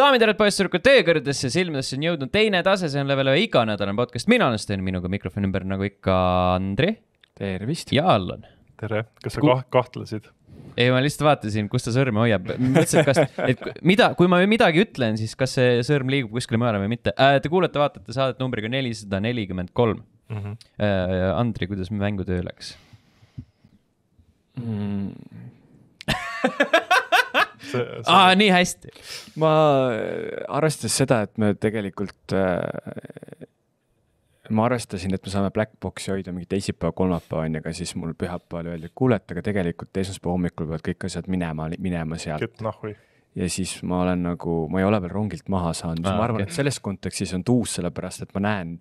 daamid ja härrad, poisssüdrukud, töökõrdesse silmadesse on jõudnud teine tase, see on level ühe iganädalane podcast, mina olen Sten, minuga mikrofoni ümber nagu ikka Andri. tervist. ja Allan. tere, kas sa Ku... kahtlesid? ei, ma lihtsalt vaatasin, kus ta sõrme hoiab, mõtlesin, et kas, et mida, kui ma midagi ütlen, siis kas see sõrm liigub kuskile mujale või mitte äh,. Te kuulate, vaatate saadet numbriga nelisada nelikümmend kolm. Mhm. Äh, Andri, kuidas mängutöö läks mm. aa, nii hästi. ma, äh, arvestades seda, et me tegelikult äh, ma arvestasin, et me saame Black Boxi hoida mingi teisipäev, kolmapäev on ju, aga siis mul pühapäeval öeldi, et kuule, et aga tegelikult esmaspäeva hommikul peavad kõik asjad minema, minema sealt. ja siis ma olen nagu, ma ei ole veel rongilt maha saanud, siis ma arvan, et selles kontekstis on tuus, sellepärast et ma näen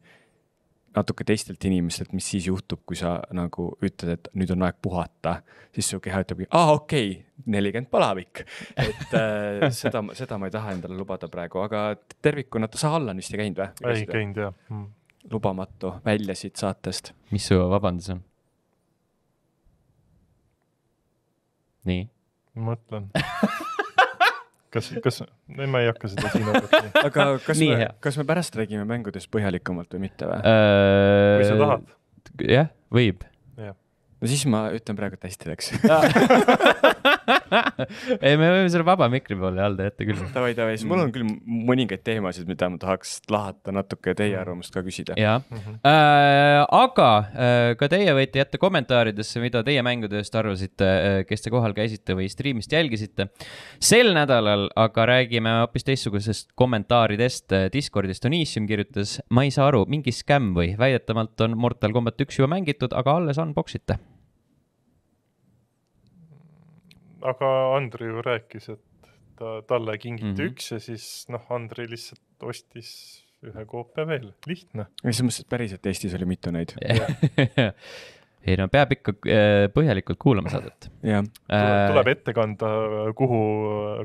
natuke teistelt inimestelt, mis siis juhtub, kui sa nagu ütled, et nüüd on aeg puhata, siis su keha ütlebki, aa okei okay,, nelikümmend palavik. et äh, seda, seda ma ei taha endale lubada praegu, aga tervikuna, sa Allan vist ei käinud või? ei käinud jah mm.. lubamatu, välja siit saatest. mis su vabandus on? nii? mõtlen kas, kas, ei ma ei hakka seda siin arutama. aga kas me, kas me pärast räägime mängudest põhjalikumalt või mitte või? Äh, kui sa tahad. jah, võib no siis ma ütlen praegu, et hästi läks ei, me võime selle vaba mikri poole jalda jätta küll. Davai, davai, siis mul on mm. küll mõningaid teemasid, mida ma tahaks lahata natuke ja teie mm. arvamust ka küsida. jah mm -hmm. äh,, aga äh, ka teie võite jätta kommentaaridesse, mida teie mängudest arvasite äh,, kes te kohal käisite või striimist jälgisite. sel nädalal aga räägime hoopis teistsugusest kommentaaridest. Discordist Onissium kirjutas, ma ei saa aru, mingi skämm või? väidetavalt on Mortal Combat üks juba mängitud, aga alles unbox ite aga Andri ju rääkis, et ta, talle kingiti mm -hmm. üks ja siis noh, Andri lihtsalt ostis ühe koopia veel, lihtne. selles mõttes, et päriselt Eestis oli mitu neid ei no peab ikka äh, põhjalikult kuulama saadet. jah, tuleb ette kanda, kuhu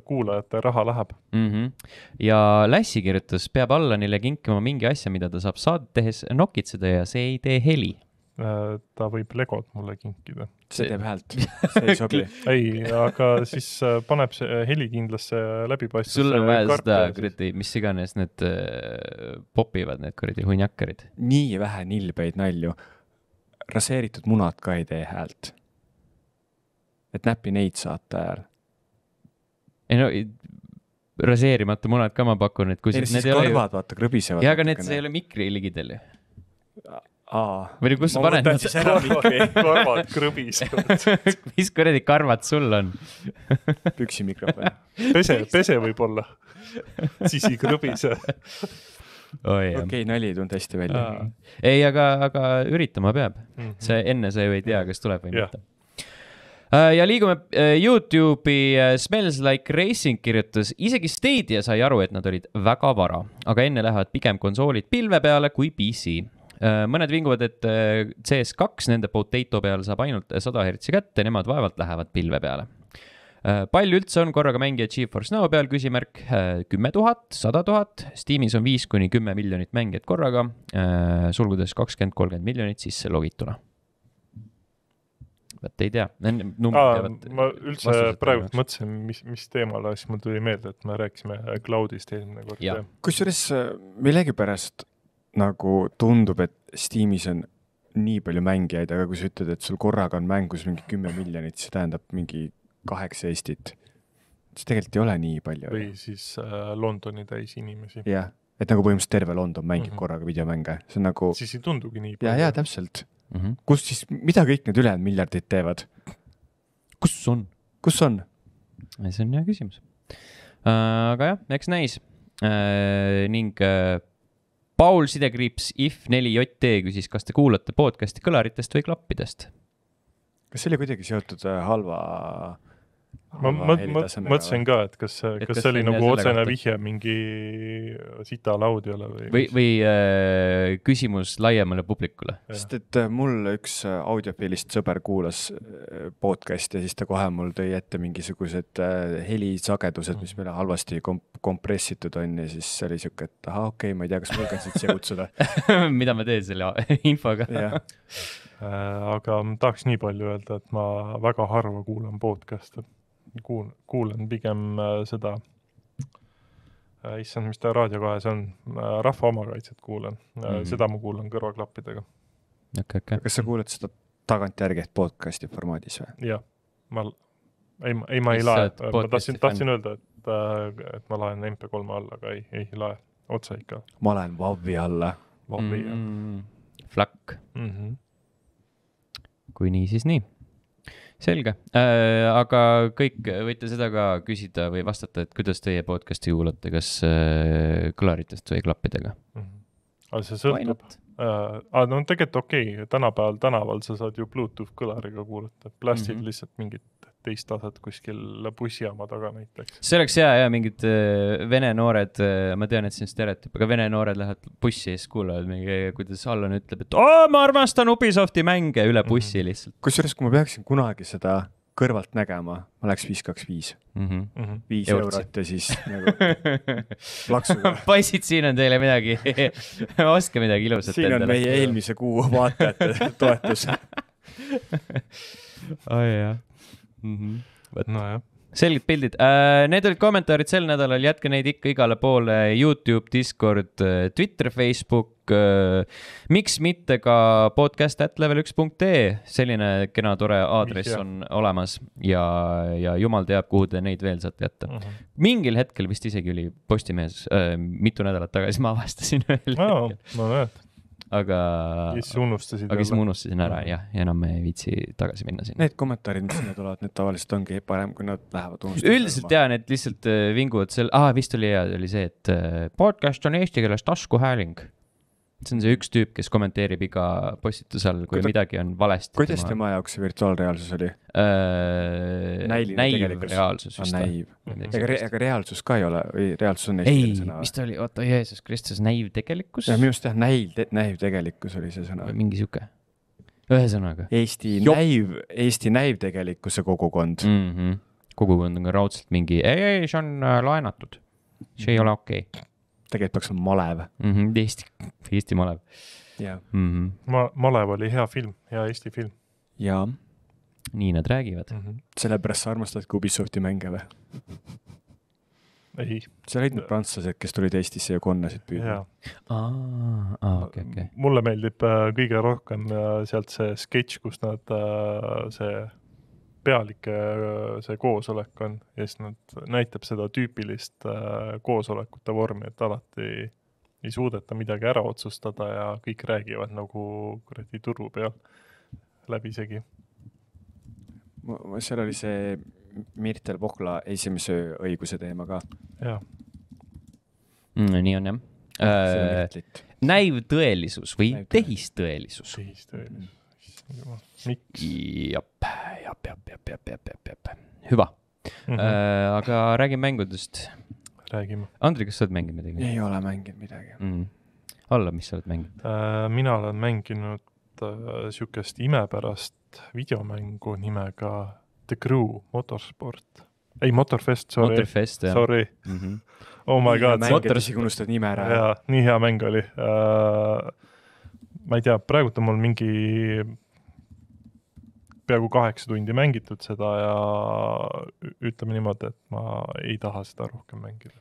kuulajate raha läheb mm. -hmm. ja Lässi kirjutas, peab Allanile kinkima mingi asja, mida ta saab saadet tehes nokitseda ja see ei tee heli Äh, ta võib Legot mulle kinkida. see teeb häält, see ei sobi. ei, aga siis äh, paneb see äh, heli kindlasse läbipaistvusse. sul on vaja seda kuradi, mis iganes need popivad, need kuradi hunjakkerid. nii vähe nilbeid nalju. raseeritud munad ka ei tee häält. et näpi neid saate ajal. ei no raseerimata munad ka ma pakun, et kui. ei, siis karvad ei... vaata krõbisevad. jaa, aga need, see ei ole mikri ligidal ju aa. või no kus sa paned? karvad krõbisevad mis kuradi karvad sul on püksimikrofon. pese, pese võib-olla. siis ei krõbise oh,. okei okay,, nali ei tulnud hästi välja. ei, aga, aga üritama peab mm. -hmm. see enne sa ju ei tea, kas tuleb või yeah. mitte äh, ja liigume äh, Youtube'i, äh, Smells like racing kirjutas, isegi Stadia sai aru, et nad olid väga vara, aga enne lähevad pigem konsoolid pilve peale kui PC. Äh, mõned vinguvad, et äh, CS2 nende potato peal saab ainult äh, sada hertsi kätte, nemad vaevalt lähevad pilve peale. palju üldse on korraga mängijaid Geforce Now peal, küsimärk kümme tuhat, sada tuhat, Steamis on viis kuni kümme miljonit mängijat korraga, sulgudes kakskümmend, kolmkümmend miljonit sisse logituna vot ei tea, numbrid jäävad. ma üldse praegu mõtlesin, mis, mis teemale, siis mul tuli meelde, et me rääkisime cloud'ist eelmine kord. kusjuures millegipärast nagu tundub, et Steamis on nii palju mängijaid, aga kui sa ütled, et sul korraga on mängus mingi kümme miljonit, see tähendab mingi kaheksa Eestit. see tegelikult ei ole nii palju. või siis äh, Londoni täis inimesi. jah, et nagu põhimõtteliselt terve London mängib mm -hmm. korraga videomänge, see on nagu. siis ei tundugi nii palju. ja, ja täpselt mm. -hmm. kus siis, mida kõik need ülejäänud miljardid teevad? kus on? kus on? see on hea küsimus. Äh, aga jah, eks näis äh,. ning äh, Paul Sidekriips if4jt küsis, kas te kuulate podcast'i kõlaritest või klappidest? kas see oli kuidagi seotud äh, halva äh, ma, ma, ma mõtlesin ka, et kas, kas, kas see oli nagu otsene kohta. vihje mingi sita laudiole või? või, või äh, küsimus laiemale publikule. sest et äh, mul üks äh, audiofiilist sõber kuulas äh, podcast'i ja siis ta kohe mul tõi ette mingisugused helisagedused, mis mm. meil halvasti komp-, kompressitud on ja siis oli sihuke, et ahah, okei okay,, ma ei tea, kas ma julgen sind siia kutsuda mida ma teen selle infoga? aga tahaks nii palju öelda, et ma väga harva kuulan podcast'e kuul-, kuulan pigem äh, seda, äh, issand, mis ta Raadio kahes on, äh, Rahva omakaitset kuulan mm, -hmm. seda ma kuulan kõrvaklappidega okay,. Okay. kas sa kuulad seda tagantjärgi ehk podcast'i formaadis või? jah, ma, ei, ei ma ei lae, ma tahtsin, tahtsin öelda, et, et ma laen MP3 alla, aga ei, ei lae, otse ikka. ma laen Vavvi alla. Vavvi mm, jah. Mm-hmm. Flak mm. -hmm. kui nii, siis nii selge äh,, aga kõik võite seda ka küsida või vastata, et kuidas teie podcast'i kuulate, kas äh, kõlaritest või klappidega mm? -hmm. aga see sõltub, äh, ah, no tegelikult okei okay., tänapäeval tänaval sa saad ju Bluetooth kõlariga kuulata, plastil mm -hmm. lihtsalt mingit teist taset kuskil bussijaama taga näiteks. see oleks hea ja mingid äh, vene noored, äh, ma tean, et see on stereotüüp, aga vene noored lähevad bussi ja siis kuulavad mingi, kuidas Allan ütleb, et oo, ma armastan Ubisofti mänge üle mhm. bussi lihtsalt. kusjuures, kui ma peaksin kunagi seda kõrvalt nägema, ma läheks viis, kaks, viis. Mhm. Mhm. viis eurot ja siis nagu plaksuga poisid, siin on teile midagi ostke midagi ilusat. siin endale. on meie eelmise kuu vaatajate toetus oh, jah mm. -hmm. Võt. no jah selged pildid uh,. Need olid kommentaarid sel nädalal, jätke neid ikka igale poole, Youtube, Discord, äh, Twitter, Facebook uh,. miks mitte ka podcast at level üks punkt ee, selline kena tore aadress on olemas ja, ja jumal teab, kuhu te neid veel saate jätta uh. Mhm. -huh. mingil hetkel vist isegi oli Postimehes uh,, mitu nädalat tagasi ma avastasin veel oh,. ma mäletan aga. kes unustasid. aga siis ma unustasin ära jah, ja enam ei viitsi tagasi minna sinna. Need kommentaarid, mis sinna tulevad, need tavaliselt ongi parem, kui nad lähevad unustusesse. üldiselt jaa, need lihtsalt äh, vinguvad seal, aa vist oli hea, oli see, et äh, podcast on eesti keeles taskuhääling see on see üks tüüp, kes kommenteerib iga postituse all, kui Kuda, midagi on valesti. kuidas tema jaoks see virtuaalreaalsus oli öö...? Äh, näiv reaalsus ah, vist või? ega, ega reaalsus ka ei ole või reaalsus on eestikeelne sõna? ei, mis ta oli, oota, Jeesus Kristus, näivtegelikkus? minu arust jah, näiv, näivtegelikkus oli see sõna. mingi sihuke, ühesõnaga. Eesti Jop. näiv, Eesti näivtegelikkuse kogukond mm. -hmm. kogukond on ka raudselt mingi, ei, ei, see on äh, laenatud, see ei ole okei okay tegelikult peaks olema malev mm. -hmm, Eesti, Eesti malev. jah mm -hmm.. ma, malev oli hea film, hea Eesti film. jaa. nii nad räägivad mm. -hmm. sellepärast sa armastadki Ubisofti mänge või? ei. sa olid need prantslased, kes tulid Eestisse ja konnasid püüdma? aa, okei, okei. mulle meeldib äh, kõige rohkem äh, sealt see sketš, kus nad äh, see pealike äh, see koosolek on ja siis nad näitab seda tüüpilist äh, koosolekute vormi, et alati ei suudeta midagi ära otsustada ja kõik räägivad nagu kuradi turu peal läbisegi. seal oli see Mirtel Pokla esimese õiguse teema ka. jah mm,. nii on jah äh,. näiv tõelisus või näiv tõelisus. tehistõelisus. tehistõelisus, issand jumal, miks? jah peab, peab, peab, peab, peab, peab, peab. hüva mm. -hmm. Äh, aga räägi mängudest. räägime. Andri, kas sa oled mänginud midagi? ei ole mänginud midagi mm. -hmm.. Allar, mis sa oled mänginud äh,? mina olen mänginud äh, sihukest imepärast videomängu nimega The Crew Motorsport. ei, Motorfest, sorry. Motorfest, jah. Sorry mm. -hmm. Oh my god. Motor, isegi unustad nime ära. jaa, nii hea mäng oli äh,. ma ei tea, praegult on mul mingi peaaegu kaheksa tundi mängitud seda ja ütleme niimoodi, et ma ei taha seda rohkem mängida.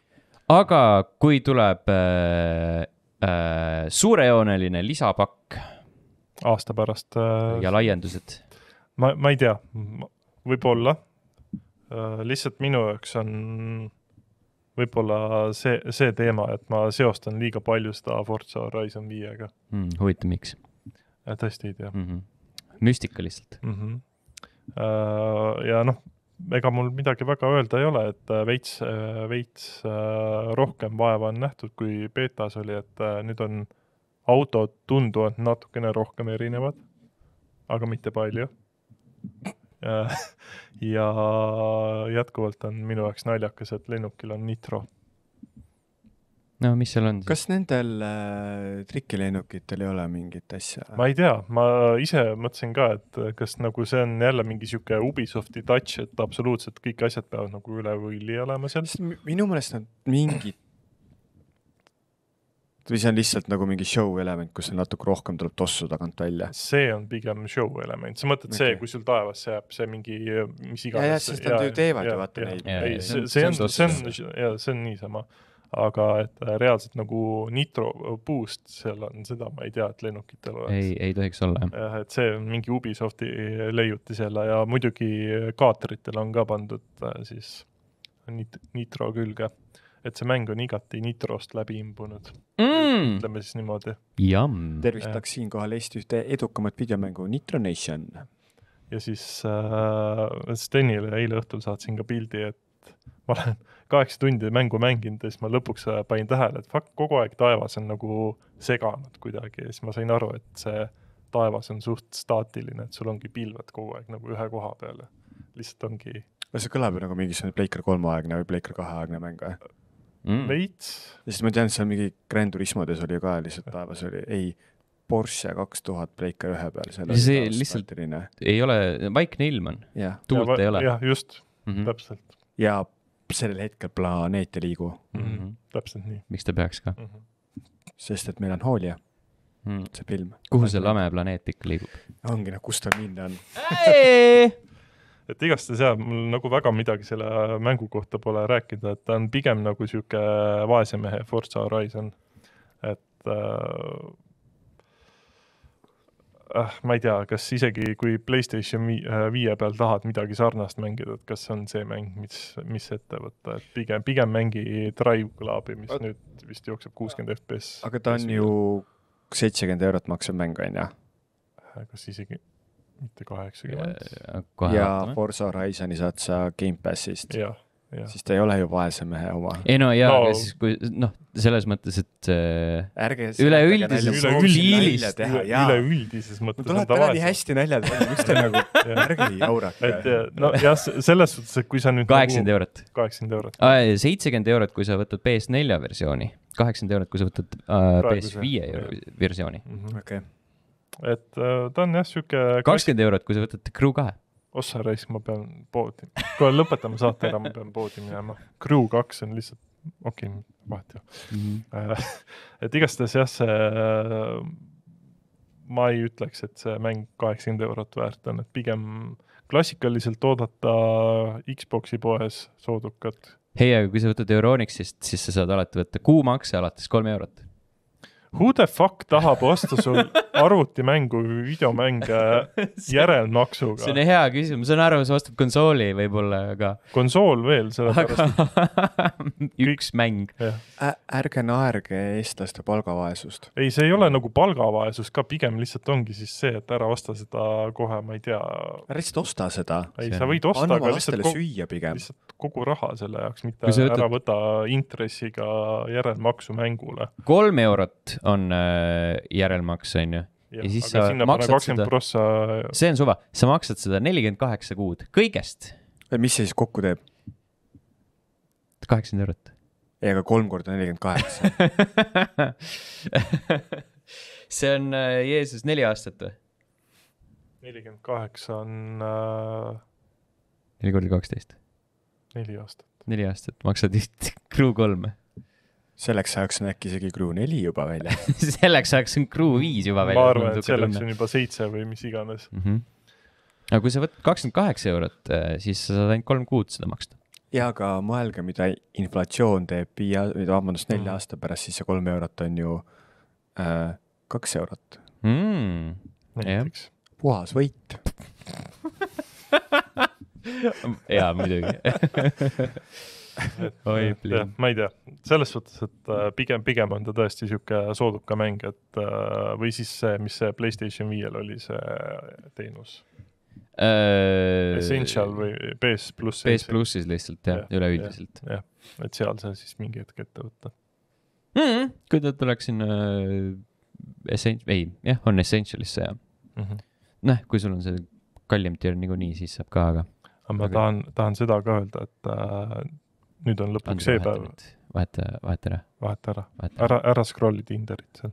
aga kui tuleb äh, äh, suurejooneline lisapakk. aasta pärast äh,. ja laiendused. ma, ma ei tea, võib-olla äh,, lihtsalt minu jaoks on võib-olla see, see teema, et ma seostan liiga palju seda Forza Horizon viiega mm,. huvitav, miks? Äh, tõesti ei tea mm. -hmm müstika lihtsalt mm. -hmm. ja noh, ega mul midagi väga öelda ei ole, et äh, veits, äh, veits rohkem vaeva on nähtud, kui betas oli, et nüüd on autod tunduvad natukene rohkem erinevad, aga mitte palju ja jätkuvalt on minu jaoks naljakas, et lennukil on nitro no mis seal on siis? kas nendel äh, trikilennukitel ei ole mingit asja? ma ei tea, ma äh, ise mõtlesin ka, et äh, kas nagu see on jälle mingi sihuke Ubisofti touch, et absoluutselt kõik asjad peavad nagu üle võlli olema seal. minu meelest nad mingit või see on lihtsalt nagu mingi show element, kus natuke rohkem tuleb tossu tagant välja? see on pigem show element, sa mõtled okay. see, kui sul taevasse jääb see mingi, äh, mis iganes. jah, sest nad ju teevad ju vaata neid. ei, see on, see on, ja see on niisama aga et äh, reaalselt nagu nitro äh, boost seal on, seda ma ei tea, et lennukitel oleks. ei, ei tohiks olla jah. jah, et see on mingi Ubisofti äh, leiutis jälle ja muidugi kaatritel on ka pandud siis nit-, nitro külge. et see mäng on igati nitrost läbi imbunud mm., ütleme siis niimoodi. tervitaks siinkohal Eesti ühte edukamat videomängu, Nitro Nation. ja siis äh, Stenile eile õhtul saatsin ka pildi, et ma olen kaheksa tundi mängu mänginud ja siis ma lõpuks äh, panin tähele, et fuck, kogu aeg taevas on nagu seganud kuidagi ja siis ma sain aru, et see taevas on suht staatiline, et sul ongi pilved kogu aeg nagu ühe koha peal ja lihtsalt ongi. no see kõlab ju nagu mingisugune Playker kolme aegne või Playker kahe aegne mäng või mm.? veits. sest ma tean, seal mingi Grand Turismodes oli ka lihtsalt taevas oli, ei Porsche kaks tuhat Playker ühe peal. see lihtsalt ei ole, vaikne ilm on, tuult ja, ei ole. jah, just mm, -hmm. täpselt. ja sellel hetkel planeet ei liigu mm. -hmm. täpselt nii. miks ta peaks ka mm? -hmm. sest et melanhoolia mm., see film. kuhu see lame planeet ikka liigub? ongi noh, kus ta minna on et igastahes jah, mul nagu väga midagi selle mängu kohta pole rääkida, et ta on pigem nagu sihuke vaese mehe Forza Horizon. et äh, äh, ma ei tea, kas isegi kui Playstation äh, viie peal tahad midagi sarnast mängida, et kas see on see mäng, mis, mis ette võtta, et pigem, pigem mängi Drive Clubi, mis Aga... nüüd vist jookseb kuuskümmend FPS. aga ta on ju seitsekümmend eurot maksev mäng, on ju? Äh, kas isegi mitte kaheksakümmend. ja Forza Horizon'i saad sa Gamepassist. jah siis ta ei ole ju vaese mehe oma. ei no jaa no., aga siis kui noh, selles mõttes, et äh, üleüldises stiilis. üleüldises mõttes. Te olete kuradi hästi naljad välja, miks te nagu, ärge nii aurake. et nojah, selles suhtes, et kui sa nüüd. kaheksakümmend nagu eurot. kaheksakümmend eurot. seitsekümmend eurot, kui sa võtad PS4 versiooni, kaheksakümmend eurot, kui sa võtad äh, PS5 versiooni. Mhm. okei et äh, ta on jah sihuke. kakskümmend eurot, kui sa võtad Crew kahe ossa raisk, ma pean poodi, kuule lõpetame saate ära, ma pean poodi minema. Crew kaks on lihtsalt, okei okay,, vahet ei ole mm -hmm.. et igastahes jah, see, ma ei ütleks, et see mäng kaheksakümmend eurot väärt on, et pigem klassikaliselt oodata Xbox'i poes soodukat. ei, aga kui sa võtad Euronixist, siis sa saad alati võtta kuumakse alates kolm eurot who the fuck tahab osta sul arvutimängu või videomänge järelmaksuga? see on hea küsimus, ma saan aru, sa ostad konsooli võib-olla, aga. konsool veel, sellepärast aga... üks mäng. ärge naerge eestlaste palgavaesust. ei, see ei ole nagu palgavaesus ka, pigem lihtsalt ongi siis see, et ära osta seda kohe, ma ei tea. ära lihtsalt osta seda. ei, sa võid osta, aga lihtsalt kogu, lihtsalt kogu raha selle jaoks, mitte võtad... ära võta intressiga järelmaksu mängule. kolm eurot on äh, järelmaks, on ju ja, ja siis sa maksad seda, prossa... see on suva, sa maksad seda nelikümmend kaheksa kuud kõigest. mis see siis kokku teeb? kaheksakümmend eurot. ei, aga kolm korda nelikümmend kaheksa. see on äh, Jeesus neli aastat või? nelikümmend kaheksa on äh.... neli korda kaksteist. neli aastat. neli aastat, maksad üht kruu kolme selleks ajaks on äkki isegi Crew neli juba välja selleks ajaks on Crew viis juba välja. ma arvan, et selleks tunne. on juba seitse või mis iganes mm. -hmm. aga kui sa võtad kakskümmend kaheksa eurot, äh, siis sa saad ainult kolm kuud seda maksta. ja, aga mõelge, mida inflatsioon teeb viie, vabandust, nelja mm. aasta pärast, siis see kolm eurot on ju äh, kaks eurot mm.. näiteks. puhas võit jaa, muidugi oi, jah, ma ei tea, selles suhtes, et äh, pigem, pigem on ta tõesti sihuke sooduka mäng, et äh, või siis see, mis see Playstation viiel oli see äh, teenus äh,. Essential või PS pluss. PS plussis lihtsalt jah ja, ja, üleüldiselt. jah, et seal sai siis mingi hetk ette võtta mm. -hmm. kui ta tuleks sinna äh, Essential, ei, jah, on Essentialisse jah mm -hmm.. noh, kui sul on see kallim tier niikuinii, siis saab ka, aga aga ma tahan, tahan seda ka öelda, et äh, nüüd on lõpuks see päev. vaheta, vaheta ära. vaheta ära, ära, ära, ära scroll'i Tinderit seal.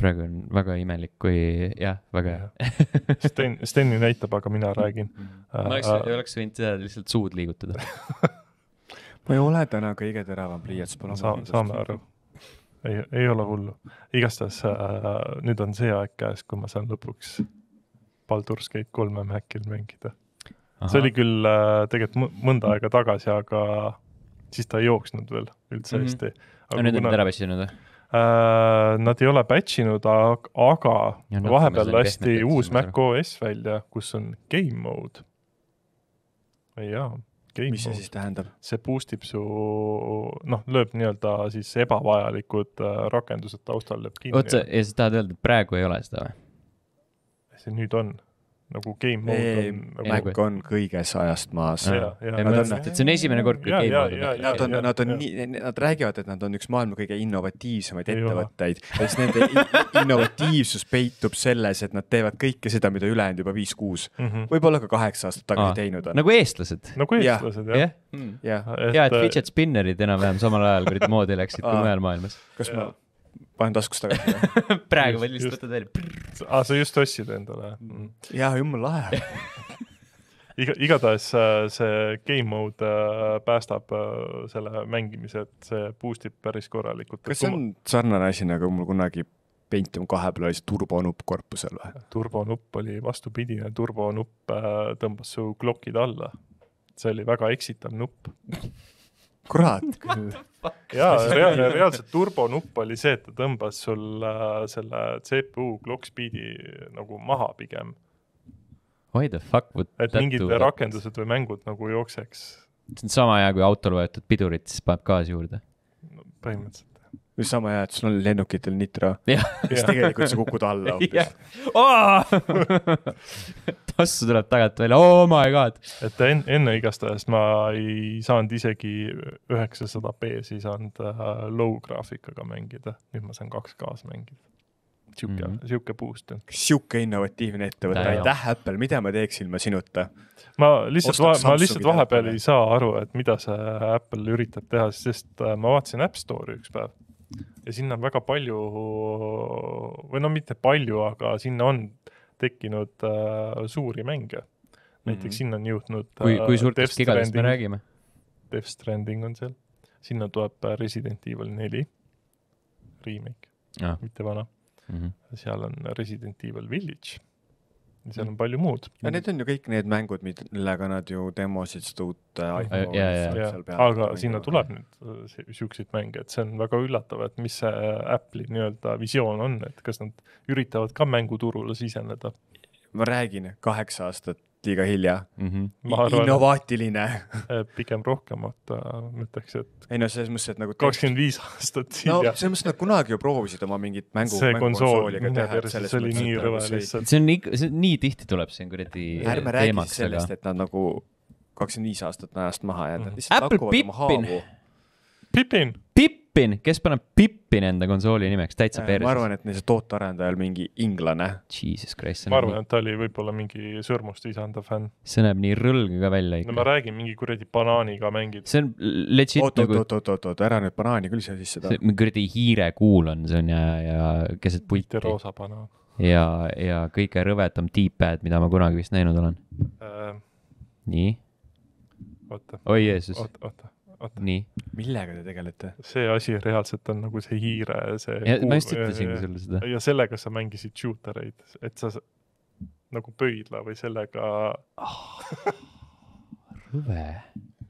praegu on väga imelik, kui jah, väga hea Sten, Steni näitab, aga mina räägin mm. ma oleks äh,, äh oleks võinud seda lihtsalt suud liigutada ma ei ole täna kõige teravam pliiats, palun. saame aru ei, ei ole hullu. igastahes äh, nüüd on see aeg käes, kui ma saan lõpuks Baldur's Gate kolme Macil mängida. see oli küll äh, tegelikult mõnda aega tagasi, aga siis ta ei jooksnud veel üldse mm -hmm. hästi. aga nüüd on nad ära pässinud või? Äh, nad ei ole patch inud, aga ja, no, vahepeal lasti uus Mac OS välja, kus on game mode. jaa, game mis mode. mis see siis tähendab? see boost ib su, noh, lööb nii-öelda siis ebavajalikud äh, rakendused taustal lööb kinni. oota, ja sa tahad öelda, et praegu ei ole seda või? see nüüd on nagu game mode on. Mac nagu- on kõiges ajast maas. see on esimene kord, kui game mode on. Nad on, nad on nii, nad räägivad, et nad on üks maailma kõige innovatiivsemaid ettevõtteid. ja siis nende innovatiivsus peitub selles, et nad teevad kõike seda, mida ülejäänud juba viis-kuus, mhm. võib-olla ka kaheksa aastat tagasi teinud on. nagu eestlased. nagu eestlased, jah. jah, ja et fidget spinnerid enam-vähem samal ajal kuradi moodi läksid kui mujal maailmas. kas ma panen taskust tagasi praegu veel lihtsalt võtad välja. aa, ah, sa just ostsid endale mm.? jaa, jumal lahe iga, igatahes äh, see game mode äh, päästab äh, selle mängimise, et see boost ib päris korralikult. kas see on sarnane asi, nagu mul kunagi Pentium kahe peal oli see turbonupp korpusel või? turbonupp oli vastupidine, turbonupp tõmbas su klokid alla. see oli väga eksitav nupp kurat küll jaa, reaalne, reaalselt turbonupp oli see, et ta tõmbas sul äh, selle CPU clock speed'i nagu maha pigem. Why the fuck would et mingid do... rakendused või mängud nagu jookseks. see on sama hea, kui autol vajutud pidurit, siis paneb gaasi juurde no,. põhimõtteliselt või sama hea, et sul on lennukitel nitro ja siis tegelikult sa kukud alla hoopis. tassu tuleb tagant välja, oh my god. et en, enne igastahes ma ei saanud isegi üheksasada B-s ei saanud low graafikaga mängida, nüüd ma saan 2K-s mängida sihuke mm, -hmm. sihuke boost on. sihuke innovatiivne ettevõte, aitäh Apple, mida ma teeksin ilma sinuta? ma lihtsalt, ma lihtsalt vahepeal ei saa aru, et mida see Apple üritab teha, sest äh, ma vaatasin App Store'i üks päev ja sinna on väga palju või no mitte palju, aga sinna on tekkinud äh, suuri mänge. näiteks mm -hmm. sinna on jõudnud äh,. kui, kui äh, suurtest gigadest me räägime? Death Stranding on seal, sinna tuleb äh, Resident Evil neli, remake, mitte vana mm. -hmm. seal on Resident Evil Village seal on palju muud. ja need on ju kõik need mängud, millega nad ju demosid seda uut iPhone'i. aga sinna tuleb nüüd äh, siukseid mänge, et see on väga üllatav, et mis see äh, Apple'i nii-öelda visioon on, et kas nad üritavad ka mänguturule siseneda? ma räägin, kaheksa aastat liiga hilja mm. -hmm. innovaatiline. Äh, pigem rohkem, vaata, äh, ma ütleks, et. ei no selles mõttes, et nagu. kakskümmend viis aastat hilja. no selles mõttes nad kunagi ju proovisid oma mingit mängu. see konsool, mine persse, nagu see oli nii rõve lihtsalt. see on ikka, see nii tihti tuleb, see on kuradi. ärme räägi sellest, et nad nagu kakskümmend viis aastat on ajast maha jäänud, nad lihtsalt Apple lakuvad Pippin. oma haavu. Pippin. Pippin Pippin, kes paneb Pippin enda konsooli nimeks, täitsa äh, perses. ma arvan, et neil see tootearendajal mingi inglane. Jesus Christ. ma arvan nii..., et ta oli võib-olla mingi sõrmust isanda fänn. see näeb nii rõlge ka välja ikka. no ma räägin, mingi kuradi banaaniga mängid. see on legit oot, nagu. oot, oot, oot, oot, ära nüüd banaani küll siia sisse too. kuradi hiirekuul on see on ja, ja keset pulti. roosa banaan. ja, ja kõige rõvedam D-pad, mida ma kunagi vist näinud olen äh.... nii. oi Jeesus. oota, oota nii. millega te tegelete? see asi reaalselt on nagu see hiire, see. ma just ütlesingi sulle seda. ja sellega sa mängisid shooter eid, et sa nagu pöidla või sellega oh,. rõve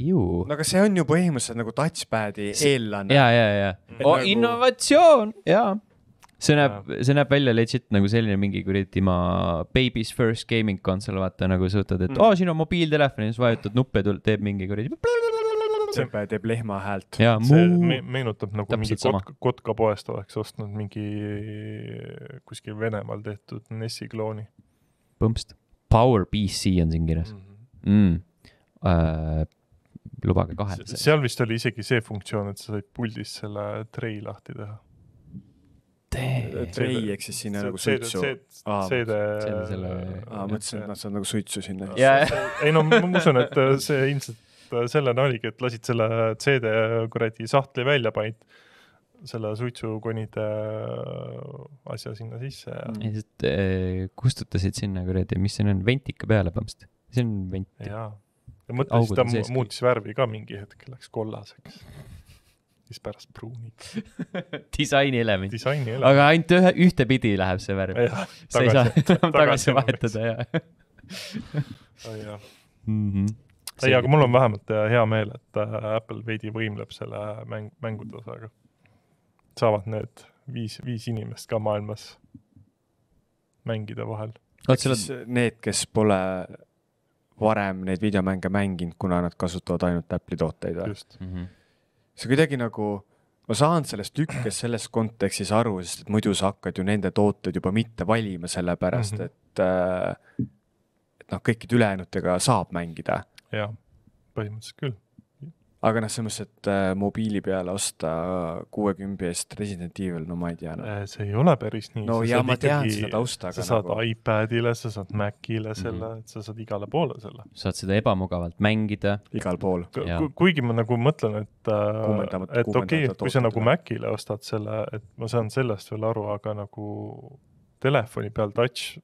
ju. no aga see on ju põhimõtteliselt nagu touchpad'i eellane. ja, ja, ja mm. oh, nagu..., innovatsioon, jaa see näeb, see näeb välja legit nagu selline mingi kuradi ma baby's first gaming console, vaata nagu sa võtad, et mm. oo oh,, siin on mobiiltelefon ja siis vajutad nuppe, teeb mingi kuradi sepe teeb lehma häält. see me meenutab nagu Täpselt mingi kot kotkapoest oleks ostnud mingi kuskil Venemaal tehtud NES-i klooni. põmpst, Power PC on siin kirjas mm. -hmm. Mm. Äh, lubage kahele. seal vist oli isegi see funktsioon, et sa said puldist selle trei lahti teha Trei ehk siis sinna nagu suitsu. CD. mõtlesin, et nad saavad nagu suitsu sinna. ei no ma usun, et äh, see ilmselt et äh, sellena oligi, et lasid selle CD kuradi sahtli välja, panid selle suitsukonide äh, asja sinna sisse ja. ja siis eh, kustutasid sinna kuradi, mis see on, ventika peale põhimõtteliselt, see on vent. ja, ja mõtlesin, ta sees, muutis värvi ka mingi hetk, läks kollaseks siis pärast pruuniks disainielement Disaini, aga ainult ühe, ühtepidi läheb see värv. sa ei saa enam tagasi vahetada ja. Oh, mm -hmm ei, aga mul on vähemalt äh, hea meel, et äh, Apple veidi võimleb selle äh, mäng, mängude osaga. saavad need viis, viis inimest ka maailmas mängida vahel. ehk siis need, kes pole varem neid videomänge mänginud, kuna nad kasutavad ainult Apple'i tooteid või? Mm -hmm. see kuidagi nagu, ma saan sellest tükkes selles kontekstis aru, sest et muidu sa hakkad ju nende tooteid juba mitte valima, sellepärast mm -hmm. et äh, noh, kõikide ülejäänutega saab mängida jaa, põhimõtteliselt küll aga noh, selles mõttes, et äh, mobiili peale osta kuuekümne eest Resident Evil, no ma ei tea no.. Äh, see ei ole päris nii. no jaa, ma tean seda tausta. sa saad nagu... iPadile, sa saad Macile selle mm, -hmm. sa saad igale poole selle. saad seda ebamugavalt mängida. igal pool. kuigi ma nagu mõtlen, et äh,, et okei okay,, kui sa nagu Macile ostad selle, et ma saan sellest veel aru, aga nagu telefoni peal touch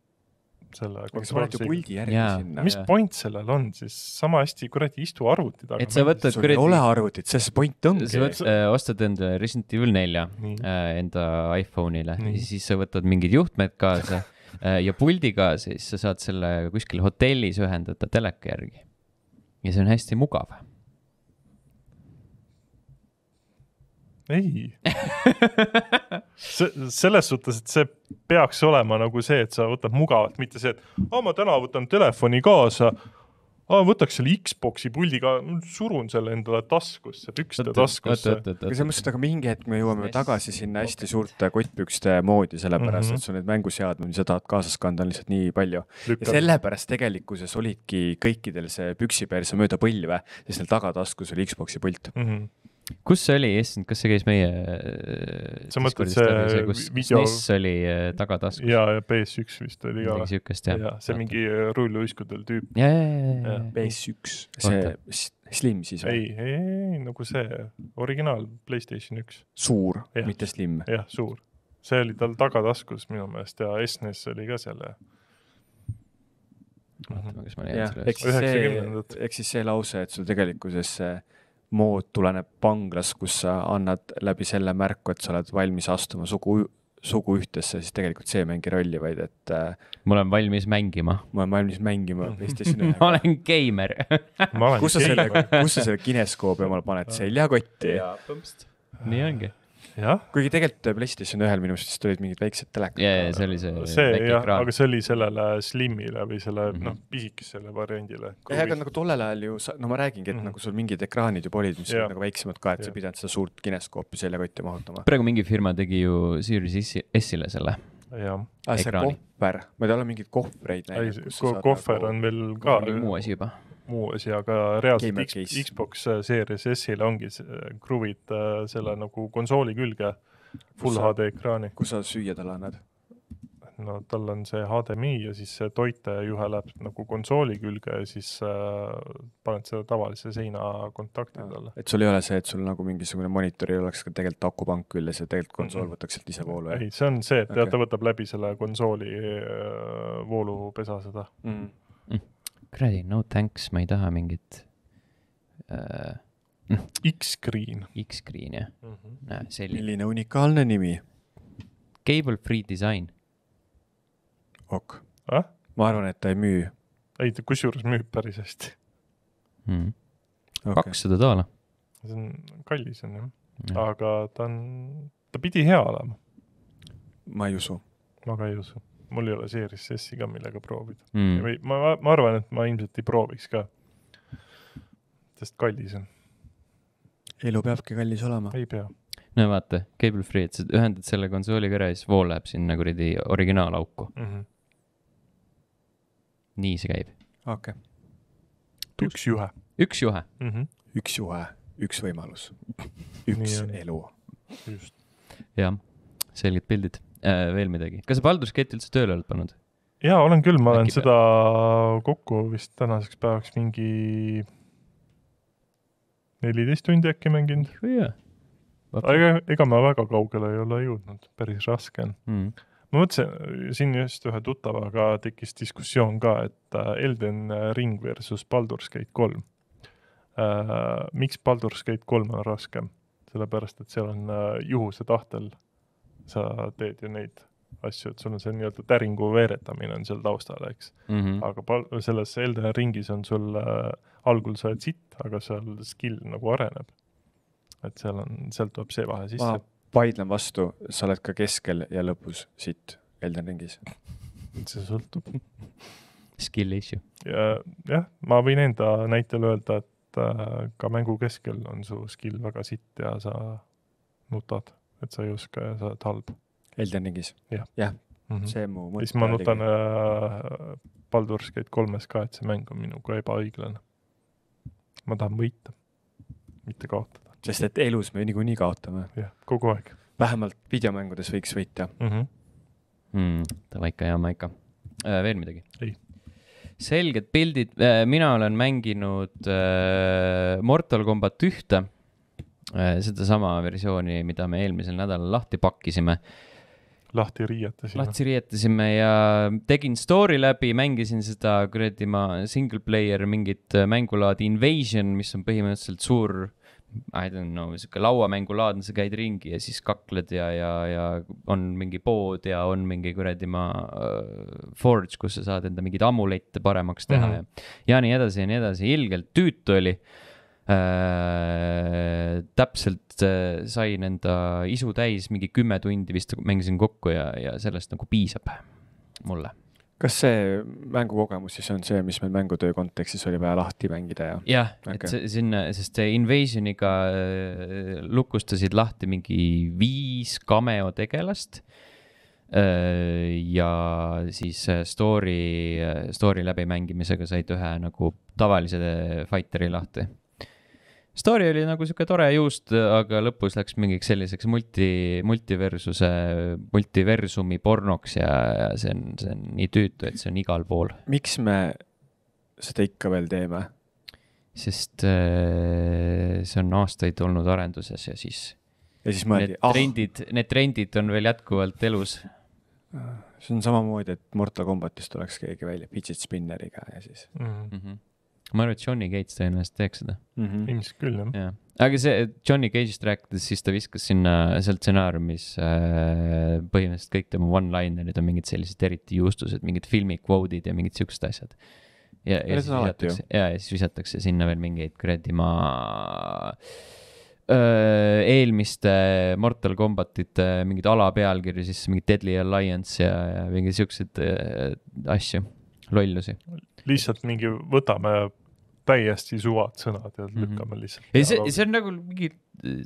selle kontrollsiga. mis point sellel on siis, sama hästi kuradi istu arvuti taga. et sa võtad sul kuradi... ei ole arvutit, see point ongi. sa võt, äh, ostad endale Resident Evil nelja äh, enda iPhone'ile ja siis sa võtad mingid juhtmed kaasa äh, ja puldi ka, siis sa saad selle kuskil hotellis ühendada teleka järgi. ja see on hästi mugav ei selles suhtes, et see peaks olema nagu see, et sa võtad mugavalt, mitte see, et aa, ma täna võtan telefoni kaasa. aa, võtaks selle Xbox'i puldi ka, surun selle endale taskusse, pükste taskusse. selles mõttes, et aga mingi hetk me jõuame tagasi sinna hästi suurte kottpükste moodi, sellepärast mm -hmm. et sul neid mänguseadmeid, mis sa tahad kaasas kanda, on lihtsalt nii palju. ja sellepärast tegelikkuses olidki kõikidel see püksi perse mööda põlve, sest neil tagataskus oli Xbox'i pilt mm. -hmm kus see oli, issand, kas see käis meie? Äh, sa mõtled see, see, kus video... SNES e oli äh, tagataskus? ja, ja PS1 vist oli ka. midagi siukest jah ja,. see Vaata. mingi äh, rulluiskudel tüüp. ja, ja, ja, ja, ja. PS1, see Slim siis või? ei, ei, ei, nagu see originaal Playstation üks. suur, mitte Slim. jah, suur. see oli tal tagataskus minu meelest ja SNES e oli ka seal ja vaatame, kas ma leian selle üles. ehk siis see lause, et sul tegelikkuses see mood tuleneb vanglas, kus sa annad läbi selle märku, et sa oled valmis astuma sugu, suguühtesse, siis tegelikult see ei mängi rolli, vaid et äh,. ma olen valmis mängima. ma olen valmis mängima PlayStation ühega ma olen geimer kus sa selle, kus sa selle kineskoobi omale paned, seljakotti? nii ongi kuigi tegelikult PlayStation ühel minu arust tulid mingid väiksed telekad. ja, ja see oli see. see jah, aga see oli sellele Slimile või selle mm -hmm. noh, mhm. pisikesele variandile. jah, aga nagu tollel ajal ju sa, no ma räägingi, et mm -hmm. nagu sul mingid ekraanid juba olid, mis ja. olid nagu väiksemad ka, et ja. sa pidanud seda suurt kineskoopi seljakotti mahutama. praegu mingi firma tegi ju Series S-ile selle jah. Ah, see kohver, ma ei tea, olen mingeid kohvreid näinud. kohver nagu on veel ka. mingi muu asi juba muuasi, aga reaalselt X, Xbox äh, Series S-il ongi äh, kruvid äh, selle mm. nagu konsooli külge, full sa, HD ekraani. kus sa süüa talle annad? no tal on see HDMI ja siis see toitejuhe läheb nagu konsooli külge ja siis äh, paned selle tavalise seina kontakti talle. et sul ei ole see, et sul nagu mingisugune monitoril oleks ka tegelikult akupank küljes ja tegelikult konsool mm -hmm. võtaks sealt ise voolu? ei, see on see, et okay. ta võtab läbi selle konsooli äh, voolupesa seda mm. -hmm kuradi, no thanks, ma ei taha mingit äh,. Noh. X-Screen. X-Screen jah mm -hmm., näe selline. milline unikaalne nimi. Cable Free Design. ok ah? Eh?, ma arvan, et ta ei müü. ei, ta kusjuures müüb päris hästi mm.. kakssada okay. daala. see on kallis on jah ja., aga ta on, ta pidi hea olema. ma ei usu. ma ka ei usu mul ei ole Series S-i ka, millega proovida mm.. või ma, ma arvan, et ma ilmselt ei prooviks ka. sest kallis on. elu peabki kallis olema. ei pea. no vaata, cable free, et sa ühendad selle konsooliga ära ja siis vool läheb sinna kuradi originaalauku mm. -hmm. nii see käib. okei okay.. üks juhe. üks juhe mm. -hmm. üks juhe, üks võimalus, üks elu. just. jah, selged pildid äh, veel midagi, kas sa Baldur's Gate üldse tööle oled pannud? jaa, olen küll, ma olen Äkki seda kokku vist tänaseks päevaks mingi neliteist tundi äkki mänginud. aga ega ma väga kaugele ei ole jõudnud, päris raske on mm.. ma mõtlesin, siin just ühe tuttavaga tekkis diskussioon ka, et äh, Elden Ring versus Baldur's Gate kolm uh,. miks Baldur's Gate kolm on raskem? sellepärast, et seal on äh, juhuse tahtel sa teed ju neid asju, et sul on see nii-öelda täringu veeretamine on seal taustal, eks mm. -hmm. aga pal-, selles Elden ringis on sul äh,, algul sa oled sitt, aga seal skill nagu areneb. et seal on, sealt tuleb see vahe sisse ah,. vaidlen vastu, sa oled ka keskel ja lõpus sitt Elden ringis see sõltub Skill issue ja,. jah, ma võin enda näitel öelda, et äh, ka mängu keskel on su skill väga sitt ja sa nutad et sa ei oska ja sa oled halb. Elden Ringis? jah ja. mm, -hmm. see mu mõte. siis ma nutan äh, Baldur's Gate kolmes ka, et see mäng on minuga ebaõiglane. ma tahan võita, mitte kaotada. sest et elus me niikuinii kaotame. jah, kogu aeg. vähemalt videomängudes võiks võita mm. -hmm. Mm, davai ikka, jääme ikka äh,. veel midagi? ei selged pildid, äh, mina olen mänginud äh, Mortal Combat ühte mm Äh, sedasama versiooni, mida me eelmisel nädalal lahti pakkisime. lahti riietasime. lahti riietasime ja tegin story läbi, mängisin seda kuradi ma single player mingit äh, mängulaadi Invasion, mis on põhimõtteliselt suur I don't know, sihuke lauamängulaadne, sa käid ringi ja siis kakled ja, ja, ja on mingi pood ja on mingi kuradi ma uh, forge, kus sa saad enda mingeid amulette paremaks teha mm -hmm. ja, ja nii edasi ja nii edasi, ilgelt tüütu oli uh, Äh, täpselt äh, sain enda isu täis, mingi kümme tundi vist mängisin kokku ja, ja sellest nagu piisab mulle. kas see mängukogemus siis on see, mis meil mängutöö kontekstis oli vaja lahti mängida ja? jah okay., et see sinna, sest see Invasioniga äh, lukustasid lahti mingi viis cameo tegelast äh, ja siis äh, story, äh, story läbimängimisega said ühe nagu tavalise fighter'i lahti story oli nagu sihuke tore juust, aga lõpus läks mingiks selliseks multi, multiversuse, multiversumi pornoks ja, ja see on, see on nii tüütu, et see on igal pool. miks me seda ikka veel teeme? sest äh, see on aastaid olnud arenduses ja siis. ja siis mõeldi. Need ah. trendid, need trendid on veel jätkuvalt elus. Äh, see on samamoodi, et Mortal Combatist tuleks keegi välja fidget spinneriga ja siis mm. -hmm ma arvan, et Johnny Gates tõenäoliselt teeks seda mm -hmm.. ilmselt küll jah ja.. aga see Johnny Cage'ist rääkides, siis ta viskas sinna seal stsenaariumis äh, põhimõtteliselt kõik tema one-linerid on mingid sellised eriti juustused, mingid filmi kvoodid ja mingid siuksed asjad. ja, ja siis visatakse, ja, ja siis visatakse sinna veel mingeid kuradi maa öö, eelmiste Mortal Combatite mingeid alapealkirju, siis mingi Deadly Alliance ja, ja mingi siukseid äh, asju, lollusi lihtsalt mingi, võtame täiesti suvad sõnad ja mhm. lükkame mm -hmm. lihtsalt. ei, see, see on nagu mingi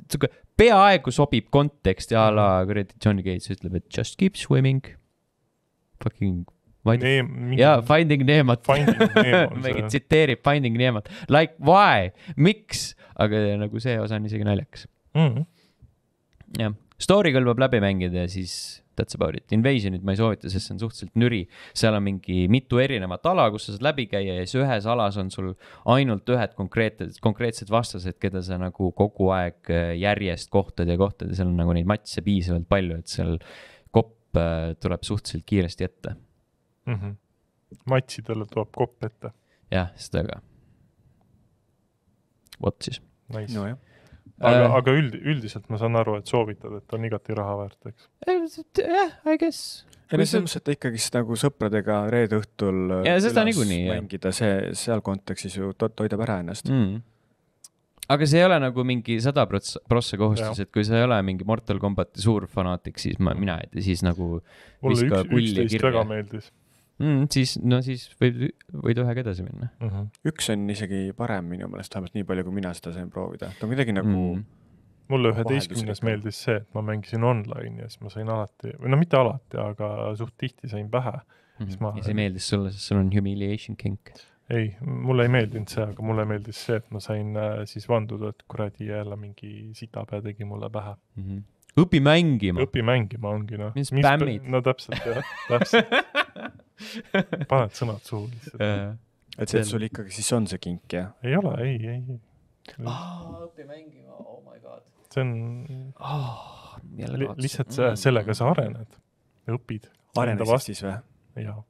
sihuke peaaegu sobib konteksti a la mhm. kuradi Johnny Cage ütleb, et just keep swimming. Fucking. Neem, mingi... jaa, Finding Neemat. mingi tsiteerib Finding Neemat, like why, miks, aga nagu see osa on isegi naljakas mm -hmm.. jah, story kõlbab läbi mängida ja siis that's about it, invasion'it ma ei soovita, sest see on suhteliselt nüri. seal on mingi mitu erinevat ala, kus sa saad läbi käia ja siis ühes alas on sul ainult ühed konkreetsed, konkreetsed vastased, keda sa nagu kogu aeg äh, järjest kohtad ja kohtad ja seal on nagu neid matse piisavalt palju, et seal kopp äh, tuleb suhteliselt kiiresti ette mm. -hmm. matsidele tuleb kopp ette. jah, seda ka. vot siis nice.. nojah aga äh,, aga üld, üldiselt ma saan aru, et soovitad, et on igati raha väärt, eks? jah, I guess. ei no selles mõttes, et ikkagist nagu sõpradega reede õhtul äh, ja, seda niikuinii mängida, see seal kontekstis ju to toidab ära ennast mm. aga see ei ole nagu mingi sada prots-, prossa kohustus, et kui sa ei ole mingi Mortal Combati suur fanaatik, siis ma, mina ei tea, siis nagu. mulle üks, üksteist väga meeldis mm,. siis, no siis võid, võid ühega edasi minna mm. -hmm. üks on isegi parem minu meelest, vähemalt nii palju, kui mina seda sain proovida, ta on kuidagi nagu mm. -hmm mulle üheteistkümnes meeldis see, et ma mängisin online'i ja siis ma sain alati, või no mitte alati, aga suht tihti sain pähe mm. -hmm. Ma... ja see meeldis sulle, sest sul on humiliation kink ei, mulle ei meeldinud see, aga mulle meeldis see, et ma sain äh, siis vanduda, et kuradi jälle mingi sitapea tegi mulle pähe mm. -hmm õpi mängima. õpi mängima ongi noh. mis spämmid. no täpselt jah, täpselt paned sõnad suhu lihtsalt. et, et sul ikkagi siis on see kink jah? ei ole, ei, ei, ei. aa, õpi mängima, oh my god. see on oh, li. lihtsalt see, sellega sa arened, õpid. arenesid siis või? jah.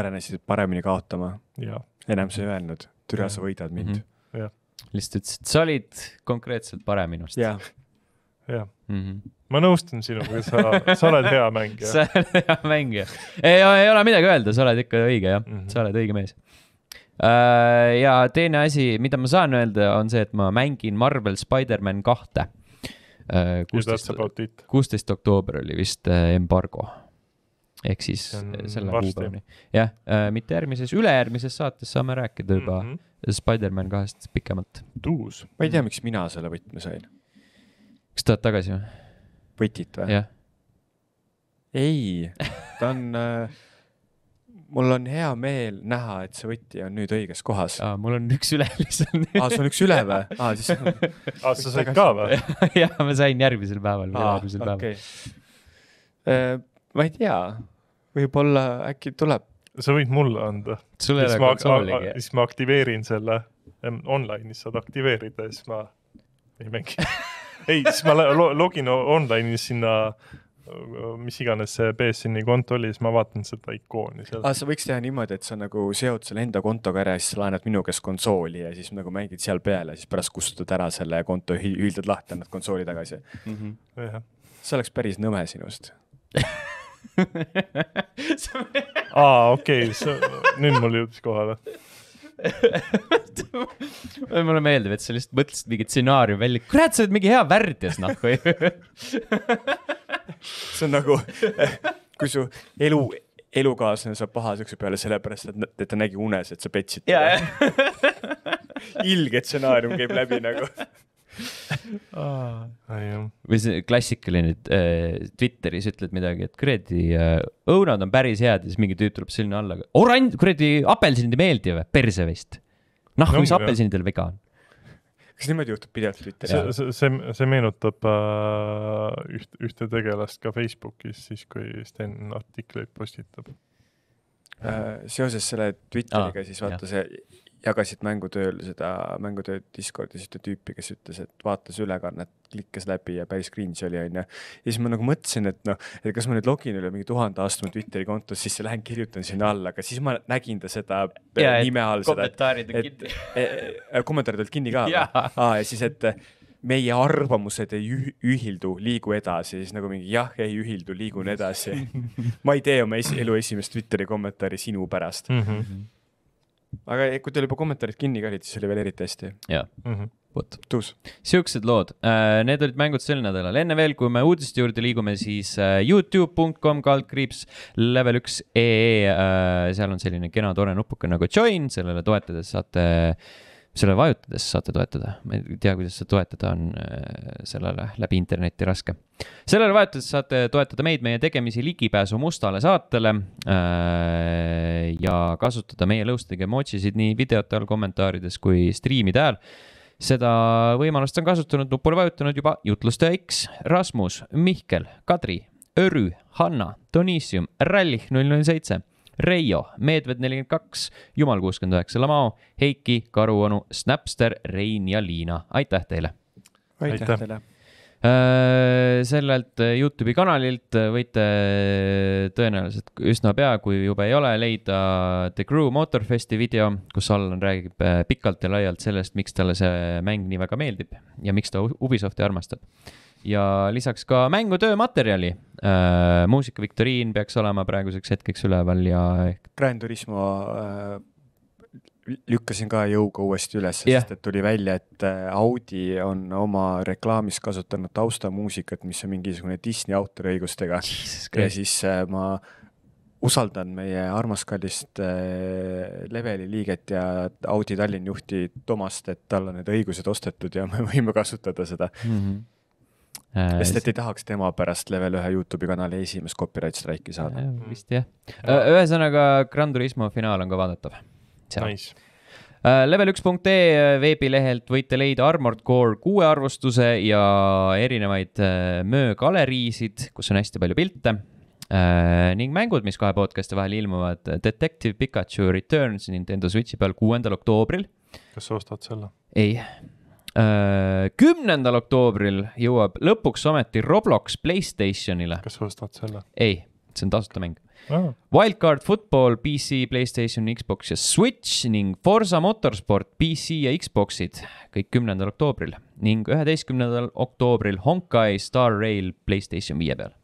arenesid paremini kaotama? enam sa ei öelnud, türa, sa võidad mind. Mhm. jah. lihtsalt ütlesid, sa olid konkreetselt parem minust. jah jah mm -hmm., ma nõustun sinuga, sa, sa oled hea mängija sa oled hea mängija, ei, ei ole midagi öelda, sa oled ikka õige jah mm, -hmm. sa oled õige mees uh,. ja teine asi, mida ma saan öelda, on see, et ma mängin Marvel Spider-man kahte uh,. kuusteist, kuusteist oktoober oli vist uh, embargo ehk siis selle kuupäevani. jah, mitte järgmises, ülejärgmises saates saame rääkida juba mm -hmm. Spider-man kahest pikemalt. tuus. ma ei tea, miks mina selle võtme sain kas tuled tagasi või? võtit või? jah. ei, ta on äh, mul on hea meel näha, et see võti on nüüd õiges kohas. mul on üks üle lihtsalt. aa, sul on üks üle või? aa, siis. aa, sa said ka või? jah, ma sain järgmisel päeval või järgmisel okay. päeval. Äh, ma ei tea, võib-olla äkki tuleb. sa võid mulle anda. sul ei ole konsooligi. siis ma aktiveerin selle online'is, saad aktiveerida ja siis ma ei mängi ei, siis ma login online'is sinna mis iganes see BSN-i konto oli, siis ma vaatan seda ikooni seal. aa, ah, sa võiks teha niimoodi, et sa nagu seod selle enda kontoga ära ja siis laenad minu käest konsooli ja siis nagu mängid seal peal ja siis pärast kustutad ära selle konto, hüüldad lahti, annad konsooli tagasi mm. -hmm. Yeah. see oleks päris nõme sinust aa, okei, nüüd mul jõudis kohale mulle meeldib, et sa lihtsalt mõtlesid mingit stsenaariumi välja, kurat, sa oled mingi hea värdjas, noh. see on nagu, eh, kui su elu, elukaaslane saab pahaseks peale sellepärast, et ta nägi unes, et sa petsid teda. ilge stsenaarium käib läbi nagu või see klassikaline äh, Twitteris ütled midagi, et kuradi äh, õunad on päris head ja siis mingi tüüp tuleb selline alla, oranž, kuradi apelsinid ei meeldi või, perse vist. noh, mis apelsinidel viga on? kas niimoodi juhtub pidevalt Twitteris? see, see, see meenutab äh, üht, ühte tegelast ka Facebookis, siis kui Sten artikleid postitab. Äh, seoses selle Twitteriga ah, siis vaata jah. see jagasid mängutööl seda mängutööd Discordis ühte tüüpi, kes ütles, et vaatas ülekannet, klikkas läbi ja päris cringe oli, onju. ja siis ma nagu mõtlesin, et noh, et kas ma nüüd login üle mingi tuhande astme Twitteri konto sisse, lähen kirjutan sinna alla, aga siis ma nägin ta seda ja, nime all. kommentaarid on kinni. E, e, kommentaarid olid kinni ka või? aa, ja siis, et meie arvamused ei ühildu, liigu edasi, siis nagu mingi jah, ei ühildu, liigun edasi ma ei tee oma esi elu esimest Twitteri kommentaari sinu pärast mm. -hmm aga eh, kui teil juba kommentaarid kinni ka olid, siis oli veel eriti hästi. jaa mm -hmm., vot. siuksed lood, äh, need olid mängud sel nädalal, enne veel, kui me uudiste juurde liigume, siis äh, Youtube.com kaldkriips level üks ee, äh, seal on selline kena tore nupuke nagu join, sellele toetades saate äh, selle vajutades saate toetada, ma ei tea, kuidas seda toetada on äh, sellele läbi interneti raske. sellele vajutades saate toetada meid, meie tegemisi, ligipääsu mustale saatele äh, ja kasutada meie lõustega emotsisid nii videote all, kommentaarides kui striimide ajal seda võimalust on kasutanud, nupule vajutanud juba jutlustaja X, Rasmus, Mihkel, Kadri, Örü, Hanna, Donissium, Rallih null null seitse Reio, Meedved nelikümmend kaks, Jumal kuuskümmend üheksa, Lamao, Heiki, Karuonu, Snapster, Rein ja Liina, aitäh teile. aitäh teile äh, sellelt Youtube'i kanalilt võite tõenäoliselt üsna pea, kui juba ei ole, leida The Crew Motorfesti video, kus Allan räägib äh, pikalt ja laialt sellest, miks talle see mäng nii väga meeldib ja miks ta Ubisofti armastab ja lisaks ka mängutöömaterjali äh,. muusikaviktoriin peaks olema praeguseks hetkeks üleval ja ehk.... Grand Turismo äh, lükkasin ka jõuga uuesti üles yeah., sest et tuli välja, et äh, Audi on oma reklaamis kasutanud taustamuusikat, mis on mingisugune Disney autoriõigustega. ja siis äh, ma usaldan meie armas kallist äh, leveli liiget ja Audi Tallinna juhti Tomast, et tal on need õigused ostetud ja me võime kasutada seda mm. -hmm Äh, sest et ei tahaks tema pärast level ühe Youtube'i kanali esimest copyright strike'i saada. Mm. vist jah. ühesõnaga Gran Turismo finaal on ka vaadatav. Nice. Äh, Level1.ee äh, veebilehelt võite leida Armored Core kuue arvustuse ja erinevaid möögaleriisid, kus on hästi palju pilte. ning mängud, mis kahe podcast'i vahel ilmuvad, Detective Pikachu Returns Nintendo Switchi peal kuuendal oktoobril. kas sa ostad selle? ei Äh, kümnendal oktoobril jõuab lõpuks ometi Roblox Playstationile. kas sa ostad selle? ei, see on tasuta mäng oh.. Wildcard Football PC, Playstation, Xbox ja Switch ning Forsa Motorsport PC ja Xboxid kõik kümnendal oktoobril ning üheteistkümnendal oktoobril Honkai Star Rail Playstation viie peal.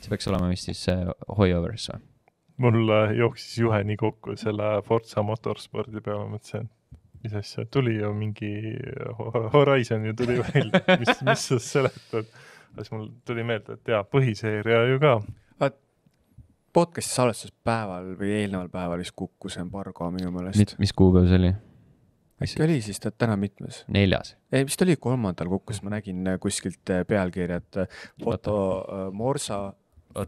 see peaks olema vist siis äh, Hoiovers või? mul äh, jooksis juhe nii kokku selle Forza Motorspordi peale, mõtlesin, et mis asja, tuli ju mingi Horizon ju tuli välja, mis, mis sa seletad? siis mul tuli meelde, et jaa, põhiseeria ju ka. podcast'i salvestuspäeval või eelneval päeval vist kukkus embargo minu meelest. mis kuupäev see oli? äkki oli siis ta täna mitmes? neljas. ei, vist oli kolmandal kukkus, ma nägin äh, kuskilt äh, pealkirjad äh, foto Morsa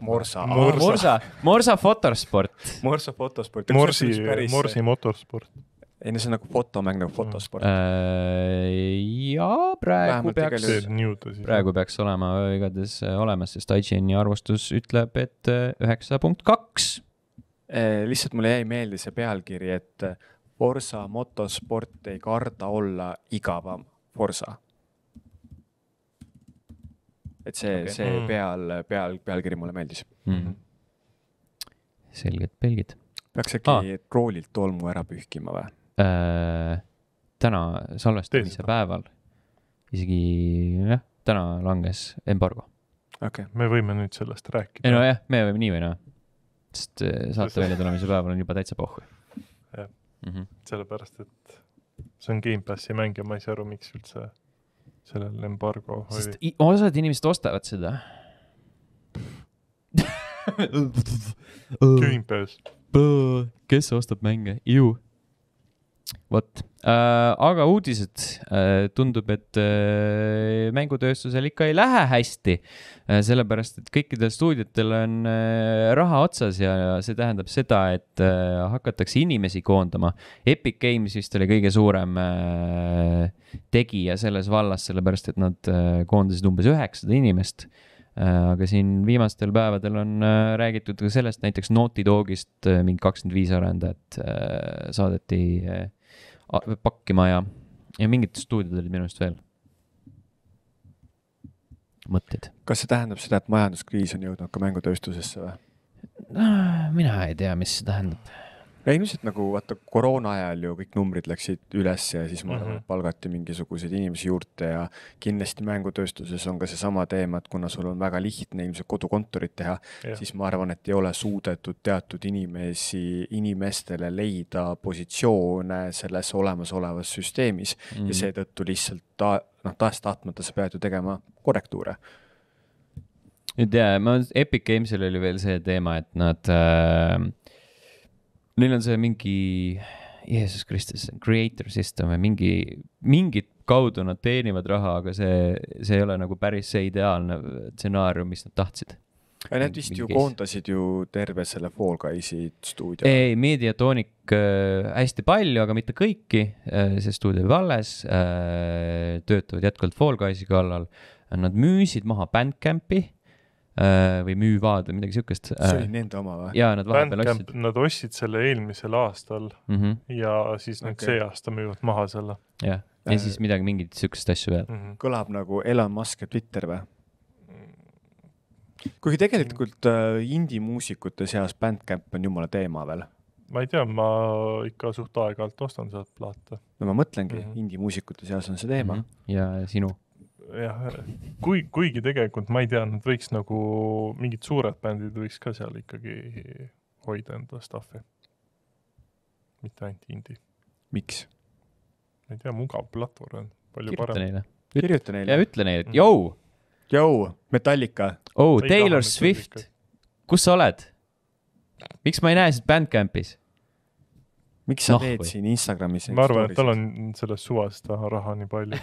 Morsa. Morsa, Morsa, Morsa fotosport. Morsa fotosport. Morsi, Morsi motorsport ei no see on nagu fotomäng nagu mm. fotosport äh,. jaa, praegu Vähemalt peaks, praegu peaks olema äh, igatahes äh, olemas, sest IGN-i arvustus ütleb, et äh, üheksa punkt kaks. lihtsalt mulle jäi meelde see pealkiri, et Forsa motosport ei karda olla igavam Forsa. et see okay., see mm. peal, peal, pealkiri mulle meeldis mm. -hmm. selged pelgid. peaks äkki ah. troolilt tolmu ära pühkima või? äh, täna salvestamise päeval, isegi jah, täna langes embargo. okei okay,, me võime nüüd sellest rääkida. ei nojah, me võime nii või naa, sest äh, saate väljatulemise päeval on juba täitsa pohhu. jah mm -hmm., sellepärast, et see on Gamepassi mäng ja ma ei saa aru, miks üldse sellel embargo oli. sest osad inimesed ostavad seda Gamepass. kes ostab mänge, ju vot äh,, aga uudised äh,, tundub, et äh, mängutööstusel ikka ei lähe hästi äh,, sellepärast et kõikidel stuudiotel on äh, raha otsas ja, ja see tähendab seda, et äh, hakatakse inimesi koondama. Epic Games vist oli kõige suurem äh, tegija selles vallas, sellepärast et nad äh, koondasid umbes üheksasada inimest äh, aga siin viimastel päevadel on äh, räägitud ka sellest, näiteks Naughty Dogist äh, mingi kakskümmend viis arendajat saadeti pakkima ja, ja mingid stuudiod olid minu arust veel. mõtteid. kas see tähendab seda, et majanduskriis on jõudnud ka mängutööstusesse või? no äh, mina ei tea, mis see tähendab no ilmselt nagu vaata koroona ajal ju kõik numbrid läksid üles ja siis ma arvan mm -hmm., et palgati mingisuguseid inimesi juurde ja kindlasti mängutööstuses on ka seesama teema, et kuna sul on väga lihtne ilmselt kodukontorit teha, siis ma arvan, et ei ole suudetud teatud inimesi, inimestele leida positsioone selles olemasolevas süsteemis mm -hmm. ja mhm. seetõttu lihtsalt ta noh, tahes-tahtmata sa pead ju tegema korrektuure nüüd jaa, ma, Epic Games'il oli veel see teema, et nad äh, neil on see mingi Jeesus Kristus, creator system või mingi, mingit kaudu nad teenivad raha, aga see, see ei ole nagu päris see ideaalne stsenaarium, mis nad tahtsid. aga nad vist ju case. koondasid ju terve selle Fall Guysi stuudio. ei, Mediatonic äh, hästi palju, aga mitte kõiki äh,, see stuudio oli alles äh,, töötavad jätkuvalt Fall Guysi kallal. Nad müüsid maha Bandcampi Äh, või müüvad või midagi siukest. see oli nende oma või? jaa, nad vahepeal ostsid. Nad ostsid selle eelmisel aastal mm -hmm. ja siis nüüd okay. see aasta müüvad maha selle. jah, ja siis midagi, mingeid siukseid asju veel mm. -hmm. kõlab nagu Elon Musk ja Twitter või? Mm. kuigi tegelikult äh, indie-muusikute seas Bandcamp on jumala teema veel. ma ei tea, ma ikka suht aeg-ajalt ostan sealt plaate. no ma mõtlengi mm -hmm., indie-muusikute seas on see teema mm. -hmm. ja sinu jah, kui, kuigi tegelikult ma ei tea, nad võiks nagu mingid suured bändid võiks ka seal ikkagi hoida enda stuff'i. mitte ainult indie. miks? ma ei tea, mugav platvorm on, palju kirjuta parem. kirjuta neile. ja ütle neile, et mm. jõu. jõu, Metallica. oh, Taylor Swift, kus sa oled? miks ma ei näe sind BandCampis? miks sa no, teed või? siin Instagramis? ma arvan, et tal on sellest suvast raha nii palju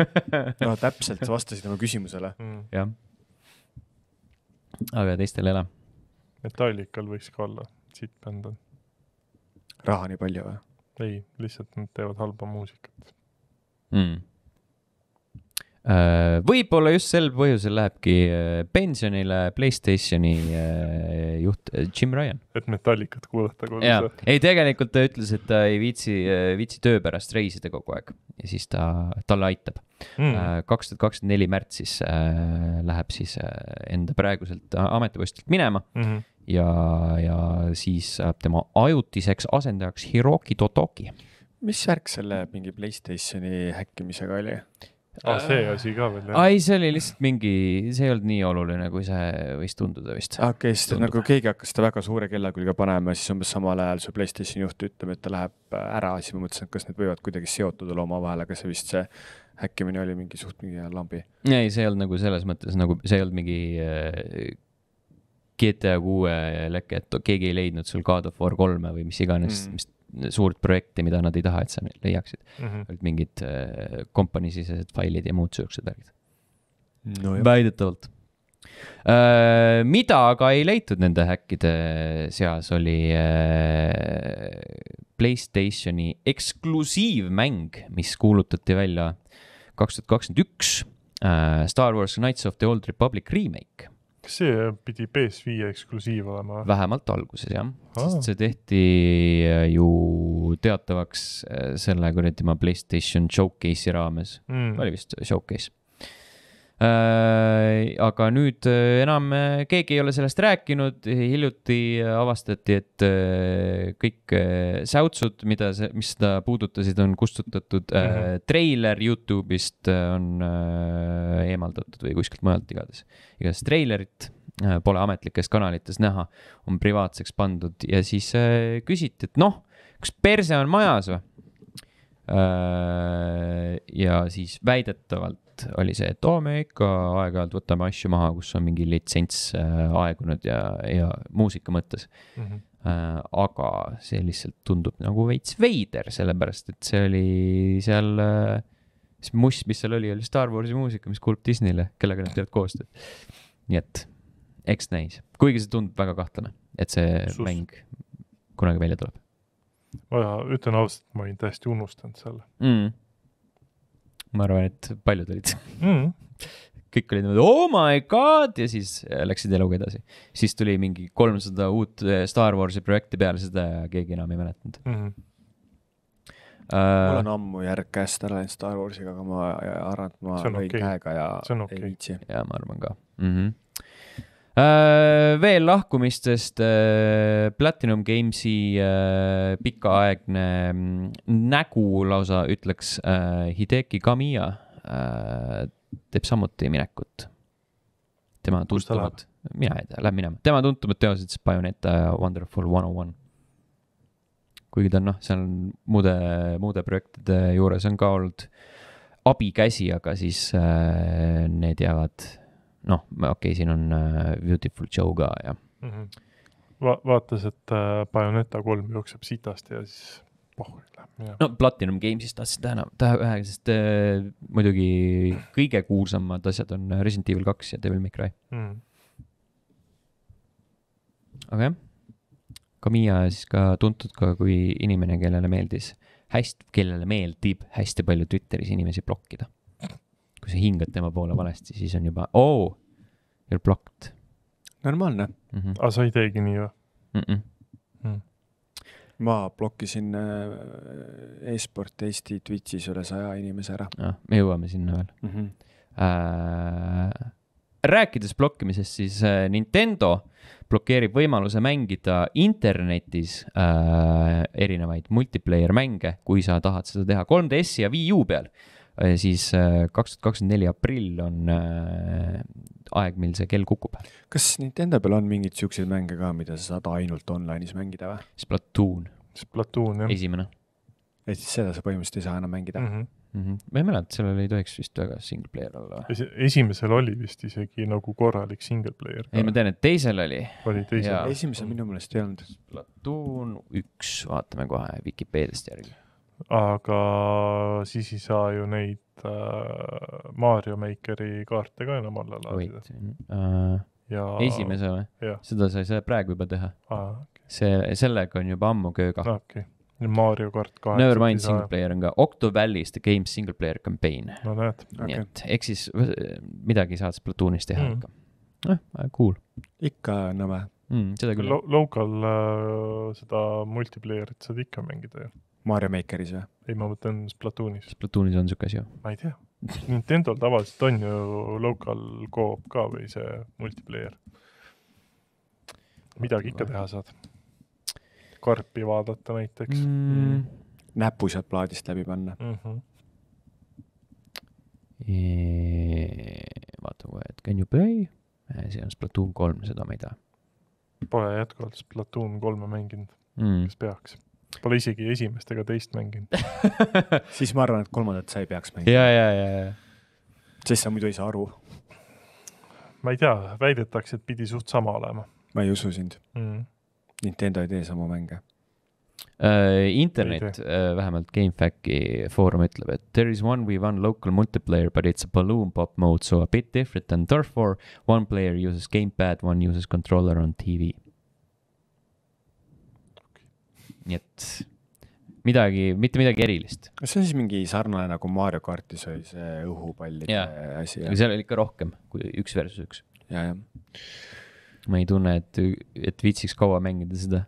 no täpselt, sa vastasid oma küsimusele mm.. jah. aga teistel ei ole? Metallical võiks ka olla, siit bänd on. raha nii palju või? ei, lihtsalt nad teevad halba muusikat mm Äh, võib-olla just sel põhjusel lähebki äh, pensionile Playstationi äh, juht Jim Ryan. et metallikat kuulata kogu aeg. ei, tegelikult ta ütles, et ta ei viitsi, viitsi töö pärast reisida kogu aeg ja siis ta, talle aitab. Mm. kaks tuhat kakskümmend neli märtsis läheb siis enda praeguselt ametipostilt minema mm. -hmm. ja, ja siis saab tema ajutiseks asendajaks Hiroki Totoki. mis värk selle mingi Playstationi häkkimisega oli? aa ah,, see äh. asi ka veel. ei, see oli lihtsalt mingi, see ei olnud nii oluline, kui see võis tunduda vist. okei, sest nagu keegi hakkas seda väga suure kella külge panema, siis umbes samal ajal su Playstationi juht ütleb, et ta läheb äh, ära, siis ma mõtlesin, et kas need võivad kuidagi seotud olla omavahel, aga see vist see häkkimine oli mingi suht mingi lambi. ei, see ei olnud nagu selles mõttes nagu, see ei olnud mingi äh, GTA kuue leke, et keegi ei leidnud sul God of War kolme või mis iganes mm., mis suurt projekti, mida nad ei taha, et sa leiaksid mm. -hmm. olid mingid äh, kompanii sisesed failid ja muud siuksed värgid no,. väidetavalt. Äh, mida aga ei leitud nende häkkide seas, oli äh, Playstationi eksklusiivmäng, mis kuulutati välja kaks tuhat kakskümmend üks. Star Wars Knights of the Old Republic remake kas see pidi PS5 eksklusiiv olema? vähemalt alguses jah, sest see tehti äh, ju teatavaks äh, selle kuradi ma Playstation showcase'i raames mm., oli vist showcase Äh, aga nüüd äh, enam äh, keegi ei ole sellest rääkinud, hiljuti avastati, et kõik säutsud, mida see, mis seda puudutasid, on kustutatud mm. -hmm. treiler Youtube'ist on eemaldatud või kuskilt mujalt igatahes, igatahes treilerit pole ametlikes kanalites näha, on privaatseks pandud ja siis küsiti, et noh, kas perse on majas või? ja siis väidetavalt et oli see, et oo oh,, me ikka aeg-ajalt võtame asju maha, kus on mingi litsents äh, aegunud ja, ja muusika mõttes mm. -hmm. aga see lihtsalt tundub nagu veits veider, sellepärast et see oli seal, äh, see must, mis seal oli, oli Star Warsi muusika, mis kuulub Disneyle, kellega nad teevad koostööd. nii et eks näis, kuigi see tundub väga kahtlane, et see Sus. mäng kunagi välja tuleb. ma ütlen ausalt, ma olin täiesti unustanud selle mm ma arvan, et paljud olid mm. kõik olid niimoodi, oh my god ja siis äh, läksid eluga edasi. siis tuli mingi kolmsada uut äh, Star Warsi projekti peale seda ja keegi enam ei mäletanud mm. -hmm. Uh, mul on ammu järg käest ära läinud Star Warsiga, aga ma arvan, et ma lõin okay. käega ja okay. ei viitsi. ja ma arvan ka mm. -hmm Äh, veel lahkumistest äh, Platinum Gamesi äh, pikaaegne mm, nägu lausa ütleks Hideki Kamiya teeb samuti minekut. tema tuntumad, mina ei tea, läheb minema, tema tuntumad teosed siis Bayoneta ja Wonderful One On oh One. kuigi ta on noh, seal muude, muude projektide juures on ka olnud abikäsi, aga siis äh, need jäävad noh, okei okay,, siin on äh, Beautiful Joe ka ja mm. -hmm. Va-, vaatas, et äh, Bayoneta kolm jookseb sitasti ja siis pohhurile läheb minema. no Platinum Games'ist tahtsin täna, tähe, äh, sest äh, muidugi kõige kuulsamad asjad on Resident Evil kaks ja Devil May Cry mm. -hmm.. aga jah, Kamiya siis ka tuntud ka kui inimene, kellele meeldis hästi, kellele meeldib hästi palju Twitteris inimesi blokkida kui sa hingad tema poole valesti, siis on juba oo oh,, you are blocked. normaalne mm. -hmm. aga sa ei teegi nii või mm? -mm. Mm. ma blokkisin äh, e-sport Eesti Twitch'is üle saja inimese ära ah,. me jõuame sinna veel mm. -hmm. Äh, rääkides blokkimisest, siis äh, Nintendo blokeerib võimaluse mängida internetis äh, erinevaid multiplayer mänge, kui sa tahad seda teha 3DS-i ja Wii U peal äh, Äh, siis äh, kaks tuhat kakskümmend neli aprill on äh, aeg, mil see kell kukub. kas Nintendo peal on mingeid siukseid mänge ka, mida sa saad ainult online'is mängida või? Splatoon. Splatoon, jah. esimene. ja siis seda sa põhimõtteliselt ei saa enam mängida mm? -hmm mm. -hmm. ma ei mäleta, sellel ei tohiks vist väga single player olla. esimesel oli vist isegi nagu korralik single player. ei, ma tean, et teisel oli. oli teisel. esimesel minu meelest ei olnud. Platoon üks, vaatame kohe Vikipeediast järgi aga siis ei saa ju neid äh, Mario Makeri kaarte ka enam alla laadida. Uh, ja... esimese või? seda sai see praegu juba teha ah,. Okay. see, sellega on juba ammu kööga ah,. Okay. Mario kart kaheksa. Nevermind single player on ka, Octovallis the game single player campaign. no näed okay.. nii et eks siis äh, midagi saad Splatoon'is teha mm. ikka. noh eh,, cool. ikka nõme mm,. seda küll Lo. Local äh, seda multiplayer'it saad ikka mängida ju Mario Makeris või? ei, ma mõtlen Splatoonis. Splatoonis on siuke asi ju? ma ei tea. Nintendo'l tavaliselt on ju local co-op ka või see multiplayer. midagi ikka teha saad. karpi vaadata näiteks mm.. näpu sealt plaadist läbi panna mm. -hmm. Eee, vaata kohe, et can you play? Äh, see on Splatoon kolm, seda ma ei tea. Pole jätkuvalt Splatoon kolme mänginud mm., kas peaks Pole isegi esimest ega teist mänginud siis ma arvan, et kolmandat sa ei peaks mängima. ja, ja, ja, ja. sest sa muidu ei saa aru. ma ei tea, väidetakse, et pidi suht sama olema. ma ei usu sind mm.. Nintendo ei tee samu mänge uh,. Internet, uh, vähemalt GameFAQi foorum ütleb, et there is one we won local multiplayer, but it's a balloon pop mode, so a bit different than Turf War. One player uses gamepad, one uses controller on TV nii et midagi, mitte midagi erilist. kas see on siis mingi sarnane nagu Mario kartis oli see õhupallide ja. asi? seal oli ikka rohkem kui üks versus üks. ja, jah. ma ei tunne, et, et viitsiks kaua mängida seda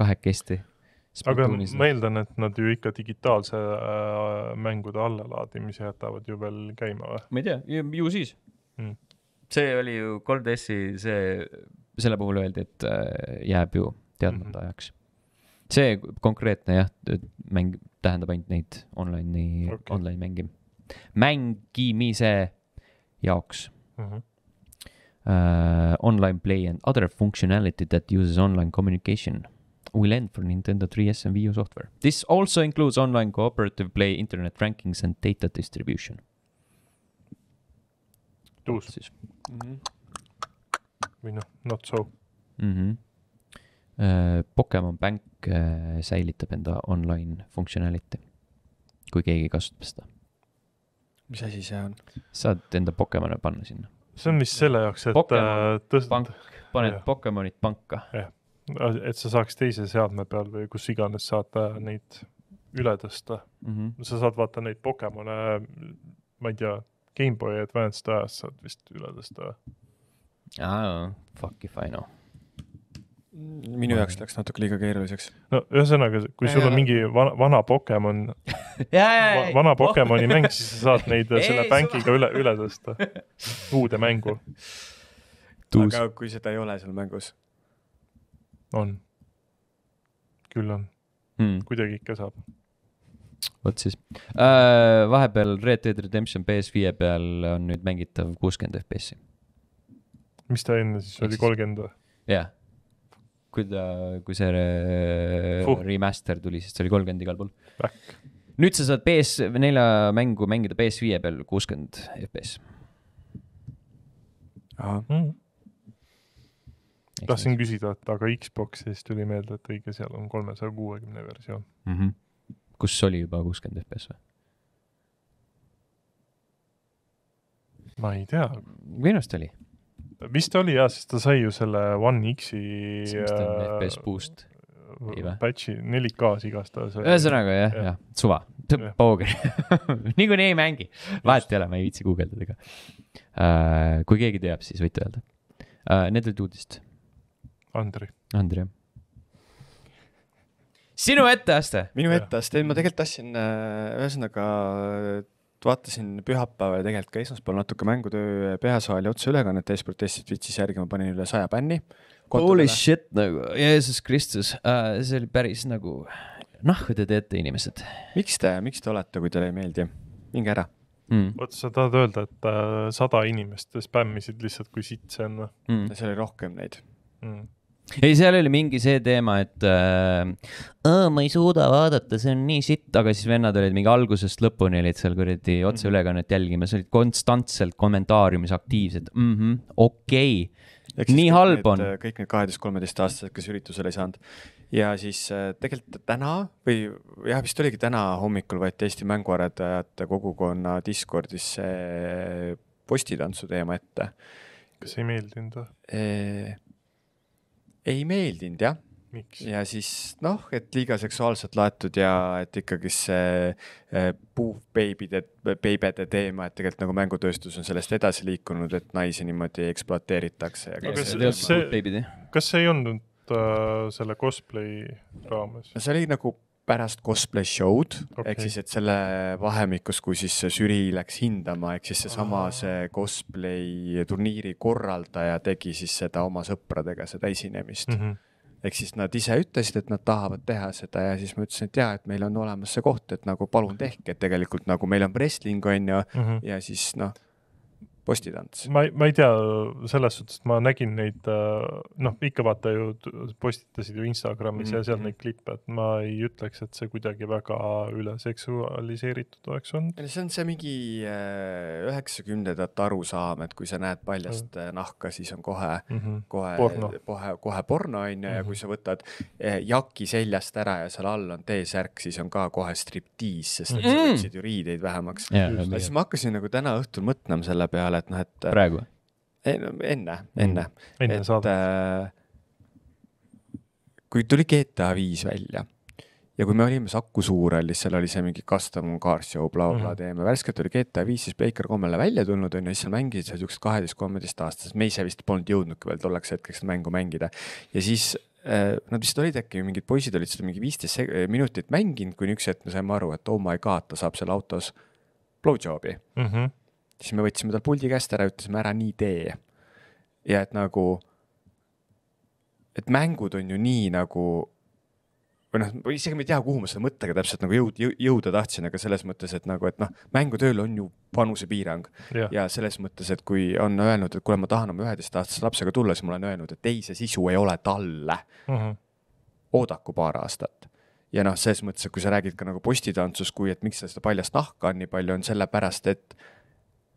kahekesti. aga ma eeldan, et nad ju ikka digitaalse äh, mängude allalaadimise jätavad ju veel käima või? ma ei tea, ju siis mm.. see oli ju 3DS-i see, selle puhul öeldi, et äh, jääb ju teadmata mm -hmm. ajaks see konkreetne jah, mäng tähendab ainult neid online'i okay., online mängi, mängimise jaoks mm. -hmm. Uh, online play and other functionality that uses online communication will end for Nintendo 3S and Wii U software. This also includes online cooperative play, internet rankings and data distribution. tuus. Mhm. või noh, not so mm. -hmm. Äh, Pokemon Bank äh, säilitab enda online functionality, kui keegi kasutab seda. mis asi see on? saad enda Pokemone panna sinna. see on vist selle jaoks, et Pokemon, äh, tõst-. pank, paned ja. Pokemonid panka. jah, et sa saaks teise seadme peal või kus iganes saata neid üle tõsta mm. -hmm. sa saad vaata neid Pokemone, ma ei tea, GameBoy Advance'd ajast saad vist üle tõsta. aa, fuck if I know minu jaoks läks natuke liiga keeruliseks. no ühesõnaga, kui sul on mingi vana, vana Pokemon va, vana Pokemoni mäng, siis sa saad neid selle bänkiga üle, üle tõsta uude mängu. aga kui seda ei ole seal mängus? on, küll on hmm., kuidagi ikka saab vot siis äh,, vahepeal Red Dead Redemption PS5 peal on nüüd mängitav kuuskümmend FPS-i. mis ta enne siis oli, kolmkümmend või? jah kui ta, kui see Fuh. remaster tuli, siis see oli kolmkümmend igal pool. nüüd sa saad PS4 mängu mängida PS5 peal kuuskümmend FPS. Mm. tahtsin küsida, et aga Xbox'is tuli meelde, et õige, seal on kolmesaja kuuekümne versioon mm. -hmm. kus oli juba kuuskümmend FPS või? ma ei tea. minu arust oli vist oli jaa, sest ta sai ju selle One X-i. mis ta on, äh, FPS Boost? Patch'i 4K-s igastahes. ühesõnaga jah, jah ja., suva, pauge niikuinii ei mängi, vahet ei ole, ma ei viitsi guugeldada ka uh,. kui keegi teab, siis võite öelda uh,. Need olid uudist. Andri. Andri, jah sinu etteaste. minu etteaste, ma tegelikult tahtsin äh, ühesõnaga just vaatasin pühapäeval ja tegelikult ka esmaspäeval natuke mängutöö peasaali otseülekannet e-sport Eestit Twitch'is järgi, ma panin üle saja bänni. Holy shit nagu, Jeesus Kristus uh,, see oli päris nagu, nahku te teete, inimesed. miks te, miks te olete, kui teile ei meeldi? minge ära mm.. oota, sa tahad öelda, et äh, sada inimest spämmisid lihtsalt kui sitt see on või mm.? seal oli rohkem neid mm ei, seal oli mingi see teema, et äh, ma ei suuda vaadata, see on nii sitt, aga siis vennad olid mingi algusest lõpuni olid seal kuradi otseülekannet mhm. jälgimas, olid konstantselt kommentaariumis aktiivsed mm -hmm,, okei okay.. nii halb need, on. Äh, kõik need kaheteist-kolmeteistaastased, kes üritusele ei saanud ja siis äh, tegelikult täna või jah, vist oligi täna hommikul võeti Eesti Mänguarendajate Kogukonna Discordis see postitantsu teema ette. kas ei meeldinud või? Äh, ei meeldinud jah. ja siis noh, et liiga seksuaalselt laetud ja et ikkagi see eh, puhbeibide, beibede teema, et tegelikult nagu mängutööstus on sellest edasi liikunud, et naisi niimoodi ekspluateeritakse. Kas, kas see ei olnud äh, selle cosplay raames? see oli nagu pärast cosplay show'd okay., ehk siis, et selle vahemikus, kui siis žürii läks hindama, ehk siis seesama see cosplay turniiri korraldaja tegi siis seda oma sõpradega, seda esinemist mm. -hmm ehk siis nad ise ütlesid, et nad tahavad teha seda ja siis ma ütlesin, et jaa, et meil on olemas see koht, et nagu palun tehke, et tegelikult nagu meil on wrestling on ju mm -hmm. ja siis noh postitants. ma ei, ma ei tea, selles suhtes, et ma nägin neid, äh, noh, ikka vaata ju postitasid ju Instagramis mm -hmm. ja mhm, seal mhm. neid klippe, et ma ei ütleks, et see kuidagi väga üle seksualiseeritud oleks olnud. see on see mingi äh, üheksakümnendate arusaam, et kui sa näed paljast mm -hmm. nahka, siis on kohe mm, -hmm. kohe, kohe, kohe porno on ju, ja mm -hmm. kui mhm. sa võtad jaki seljast ära ja seal all on T-särk, siis on ka kohe striptiis, sest et mm -hmm. sa võtsid ju riideid vähemaks yeah,. siis ma hakkasin nagu täna õhtul mõtlema selle peale, peale, et noh, et. Äh, praegu? enne, enne mm., enne et äh, kui tuli GTA viis välja ja kui me olime Saku Suurel, siis seal oli see mingi custom car show bla,, blablabla mm -hmm. teema, värskelt oli GTA viis siis Baker kommele välja tulnud, onju, siis seal mängisid seal siuksed kaheteist-kolmeteistaastased, me ise vist polnud jõudnudki veel tolleks hetkeks mängu mängida. ja siis äh, nad vist olid äkki mingid poisid olid seda mingi viisteist äh, minutit mänginud, kuni üks hetk me saime aru, et oh my god, ta saab seal autos blowjob'i mm. -hmm siis me võtsime tal puldi käest ära, ütlesime ära nii tee. ja et nagu, et mängud on ju nii nagu või noh, ma isegi ei tea, kuhu ma selle mõttega täpselt nagu jõud, jõuda tahtsin, aga selles mõttes, et nagu, et noh, mängutööl on ju vanusepiirang ja. ja selles mõttes, et kui on öelnud, et kuule, ma tahan oma üheteistaastase lapsega tulla, siis ma olen öelnud, et ei, see sisu ei ole talle mm. -hmm. oodaku paar aastat ja noh, selles mõttes, et kui sa räägid ka nagu postitantsust, kui, et miks sa seda paljast nahka on nii palju, on sellepärast, et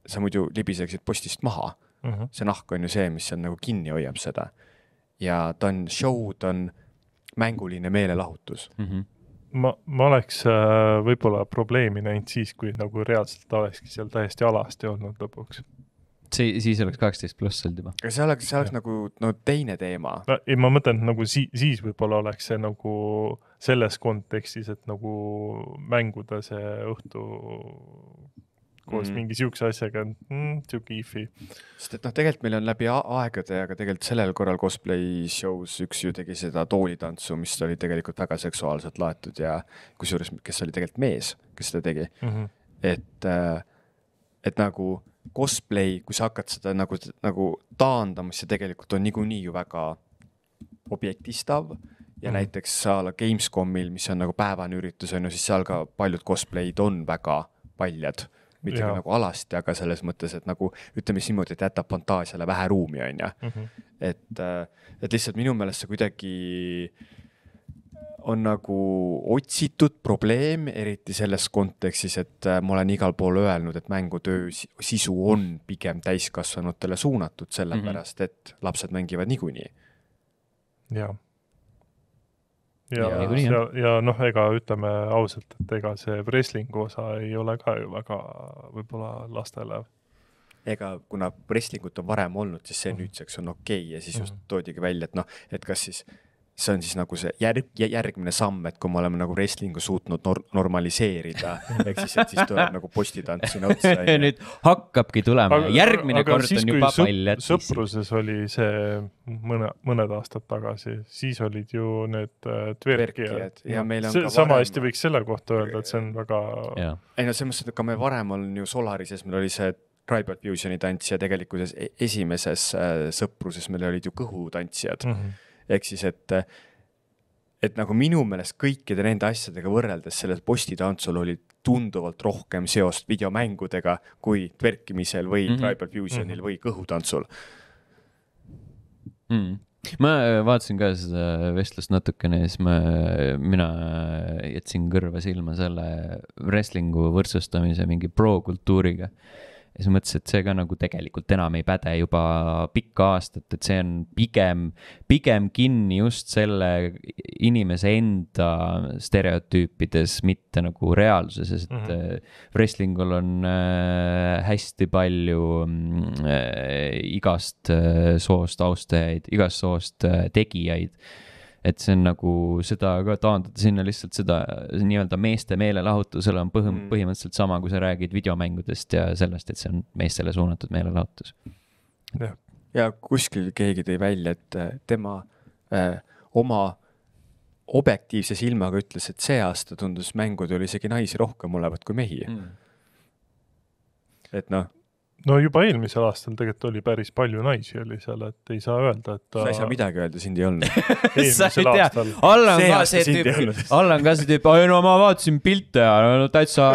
sa muidu libiseksid postist maha mm. -hmm. see nahk on ju see, mis seal nagu kinni hoiab seda. ja ta on show, ta on mänguline meelelahutus mm. -hmm ma, ma oleks äh, võib-olla probleemi näinud siis, kui nagu reaalselt olekski seal täiesti alasti olnud lõpuks see, siis oleks kaksteist pluss olnud juba. aga see oleks, see oleks ja. nagu no teine teema. no ei, ma mõtlen nagu sii-, siis võib-olla oleks see nagu selles kontekstis, et nagu mänguda see õhtu koos mm -hmm. mingi siukse asjaga mm,, siuke ifi. sest et noh, tegelikult meil on läbi aegade, aga tegelikult sellel korral cosplay show's üks ju tegi seda toolitantsu, mis oli tegelikult väga seksuaalselt laetud ja kusjuures, kes oli tegelikult mees, kes seda tegi mm. -hmm. et, äh, et nagu cosplay, kui sa hakkad seda nagu, nagu taandama, siis see tegelikult on niikuinii ju väga objektistav ja mm. näiteks a la Gamescomil, mis on nagu päevane üritus on ju, siis seal ka paljud cosplay'd on väga paljad mitte ja. nagu alasti, aga selles mõttes, et nagu ütleme siis niimoodi, et jätab fantaasiale vähe ruumi, onju. Mhm. et, äh, et lihtsalt minu meelest see kuidagi on nagu otsitud probleem, eriti selles kontekstis, et äh, ma olen igal pool öelnud, et mängutöö sisu on pigem täiskasvanutele suunatud, sellepärast mm -hmm. et lapsed mängivad niikuinii. jaa ja, ja, ja noh, ega ütleme ausalt, et ega see wrestling'u osa ei ole ka ju väga võib-olla lastele. ega kuna wrestling ut on varem olnud, siis see mhm. nüüdseks on okei okay ja siis just mhm. toodigi välja, et noh, et kas siis see on siis nagu see järg, järgmine samm, et kui me oleme nagu wrestling'u suutnud nor normaliseerida, ehk siis, et siis tuleb nagu postitants sinna otsa nüüd hakkabki tulema, järgmine aga kord on juba pall jättis. sõpruses oli see mõne, mõned aastad tagasi, siis olid ju need äh, tverkijad. ja meil on see, ka varem... sama hästi võiks selle kohta öelda, et see on väga. ei no selles mõttes, et ka me varem on ju Solarises, meil oli see Tribal Fusioni tants ja tegelikkuses e-, esimeses äh, sõpruses meil olid ju kõhutantsijad mm. -hmm ehk siis, et, et nagu minu meelest kõikide nende asjadega võrreldes sellel postitantsul oli tunduvalt rohkem seost videomängudega kui tverkimisel või mm -hmm. tribal fusionil mm -hmm. või kõhutantsul mm. -hmm ma äh, vaatasin ka seda vestlust natukene ja siis ma, äh, mina jätsin kõrva silma selle wrestling'u võrdsustamise mingi pro-kultuuriga mm ja siis ma mõtlesin, et see ka nagu tegelikult enam ei päde juba pikka aastat, et see on pigem, pigem kinni just selle inimese enda stereotüüpides, mitte nagu reaalsuses, et mm -hmm. wrestlingul on äh, hästi palju äh, igast soost austajaid, igast soost tegijaid et see on nagu seda ka taandada sinna lihtsalt seda nii-öelda meeste meelelahutusele on põhim- mm., põhimõtteliselt sama, kui sa räägid videomängudest ja sellest, et see on meestele suunatud meelelahutus. jah, ja kuskil keegi tõi välja, et äh, tema äh, oma objektiivse silmaga ütles, et see aasta tundus mängudel isegi naisi rohkem olevat kui mehi mm. et noh no juba eelmisel aastal tegelikult oli päris palju naisi oli seal, et ei saa öelda, et ta.... sa ei saa midagi öelda, sind ei olnud eelmisel aastal. Allan ka see tüüp, Allan ka see tüüp, ei no ma vaatasin pilte ja no täitsa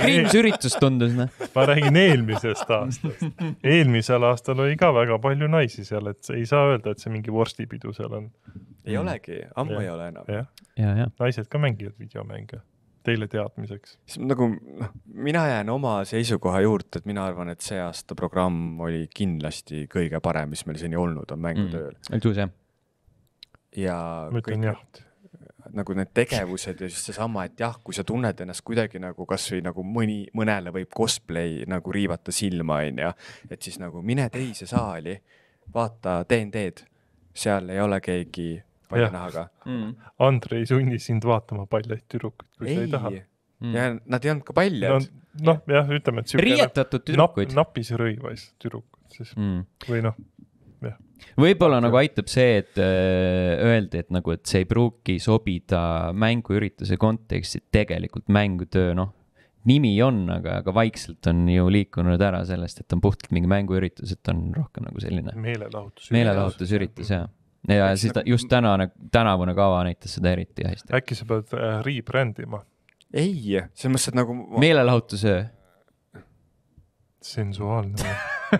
cringe üritus tundus noh. ma räägin eelmisest aastast. eelmisel aastal oli ka väga palju naisi seal, et ei saa öelda, et see mingi vorstipidu seal on. ei olegi, ammu ja. ei ole enam. jah, naised ka mängivad videomänge teile teadmiseks? nagu noh, mina jään oma seisukoha juurde, et mina arvan, et see aasta programm oli kindlasti kõige parem, mis meil seni olnud on mängutööl mm.. ainult uus jah? ja. ma ütlen jah nagu need tegevused ja siis seesama, et jah, kui sa tunned ennast kuidagi nagu kasvõi nagu mõni, mõnele võib cosplay nagu riivata silma, onju. et siis nagu mine teise saali, vaata TNT-d, seal ei ole keegi palja nahaga mm.. Andre ei sunni sind vaatama paljaid tüdrukuid, kui ei. sa ei taha mm.. ja nad ei olnud ka paljad no,. noh, jah, ütleme, et. riietatud tüdrukuid nap,. napis rõivas tüdrukud siis mm. või noh, jah. võib-olla nagu aitab see, et öö, äh, öeldi, et nagu, et see ei pruugi sobida mänguürituse konteksti, tegelikult mängutöö, noh nimi on, aga, aga vaikselt on ju liikunud ära sellest, et on puhtalt mingi mänguüritus, et on rohkem nagu selline. meelelahutusüritus. meelelahutusüritus jaa ja siis ta, just tänane, tänavune kava näitas seda eriti hästi. äkki sa pead äh, rebrand ima? ei, selles mõttes, et nagu ma.... meelelahutusöö. sensuaalne